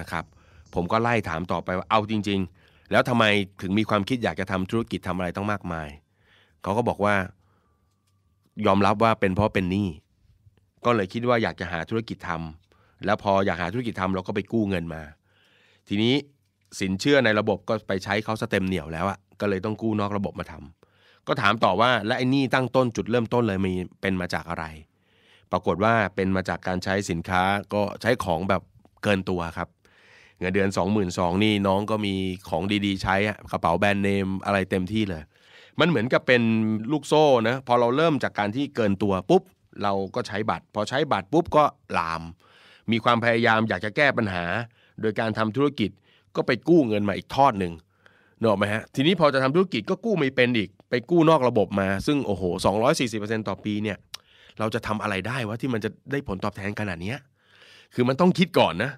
นะครับ ผมก็ไล่ถามต่อไปว่าเอาจริง ๆ แล้วทำไมถึงมีความคิดอยากจะทำธุรกิจทำอะไรต้องมากมายเขาก็บอกว่ายอมรับว่าเป็นเพราะเป็นหนี้ก็เลยคิดว่าอยากจะหาธุรกิจทำ แล้วพออยากหาธุรกิจทำเราก็ไปกู้เงินมา ทีนี้สินเชื่อในระบบก็ไปใช้เขาสเต็มเหนียวแล้วอะก็เลยต้องกู้นอกระบบมาทำ ก็ถามต่อว่าและไอ้นี่ตั้งต้นจุดเริ่มต้นเลยมีเป็นมาจากอะไรปรากฏว่าเป็นมาจากการใช้สินค้าก็ใช้ของแบบเกินตัวครับเงินเดือน 22,000นี่น้องก็มีของดีๆใช้กระเป๋าแบรนด์เนมอะไรเต็มที่เลย มันเหมือนกับเป็นลูกโซ่นะพอเราเริ่มจากการที่เกินตัวปุ๊บเราก็ใช้บัตร พอใช้บัตรปุ๊บก็ลาม มีความพยายามอยากจะแก้ปัญหา โดยการทำธุรกิจก็ไปกู้เงินมาอีกทอดหนึ่งเนอะไหมฮะทีนี้พอจะทำธุรกิจก็กู้ไม่เป็นอีก ไปกู้นอกระบบมาซึ่งโอ้โห240%ต่อปีเนี่ยเราจะทำอะไรได้วะที่มันจะได้ผลตอบแทนขนาดเนี้ยคือมันต้องคิดก่อนนะ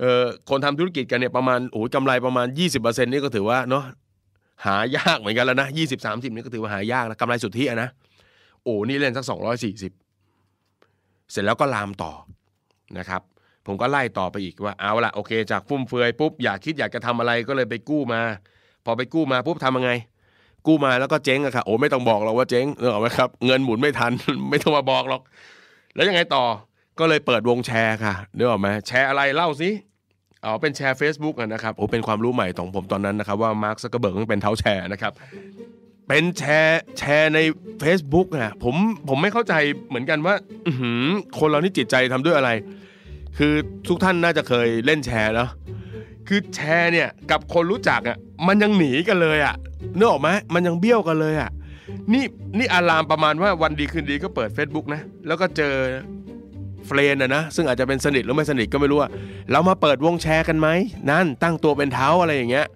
เออคนทำธุรกิจกันเนี่ยประมาณโอ้ยกำไรประมาณ 20%นี่ก็ถือว่าเนาะหายากเหมือนกันแล้วนะยี่สิบสามสิบนี่ก็ถือว่าหายากแล้วกำไรสุทธิอะนะโอ้นี่เล่นสักสองร้อยสี่สิบเสร็จแล้วก็ลามต่อนะครับผมก็ไล่ต่อไปอีกว่าเอาละโอเค จากฟุ่มเฟือยปุ๊บอยากคิดอยากจะทำอะไรก็เลยไปกู้มา พอไปกู้มาปุ๊บทำยังไงกู้มาแล้วก็เจ๊งอะครับโอ้ไม่ต้องบอกหรอกว่าเจ๊งเออะไหมครับ เงินหมุนไม่ทัน ไม่ต้องมาบอกหรอก แล้วยังไงต่อ ก็เลยเปิดวงแชร์ค่ะเนอะไหมแชร์อะไรเล่าสิ เอาเป็นแชร์ Facebook นะครับ โอ้เป็นความรู้ใหม่ของผมตอนนั้นนะครับว่ามาร์คซักเกอร์เบิร์กเป็นเท้าแชร์นะครับ เป็นแชร์แชร์ใน Facebook นะผมผมไม่เข้าใจเหมือนกันว่า คนเรานี่จิตใจทำด้วยอะไร คือทุกท่านน่าจะเคยเล่นแชร์เนาะคือแชร์เนี่ย กับคนรู้จักอ่ะมันยังหนีกันเลยอ่ะนึกออกไหมมันยังเบี้ยวกันเลยอ่ะนี่นี่อารามประมาณว่าวันดีคืนดีก็เปิด Facebook นะแล้วก็เจอเฟรนอะนะซึ่งอาจจะเป็นสนิทหรือไม่สนิทก็ไม่รู้อะเรามาเปิดวงแชร์กันไหม นั่นตั้งตัวเป็นเท้าอะไรอย่างเงี้ย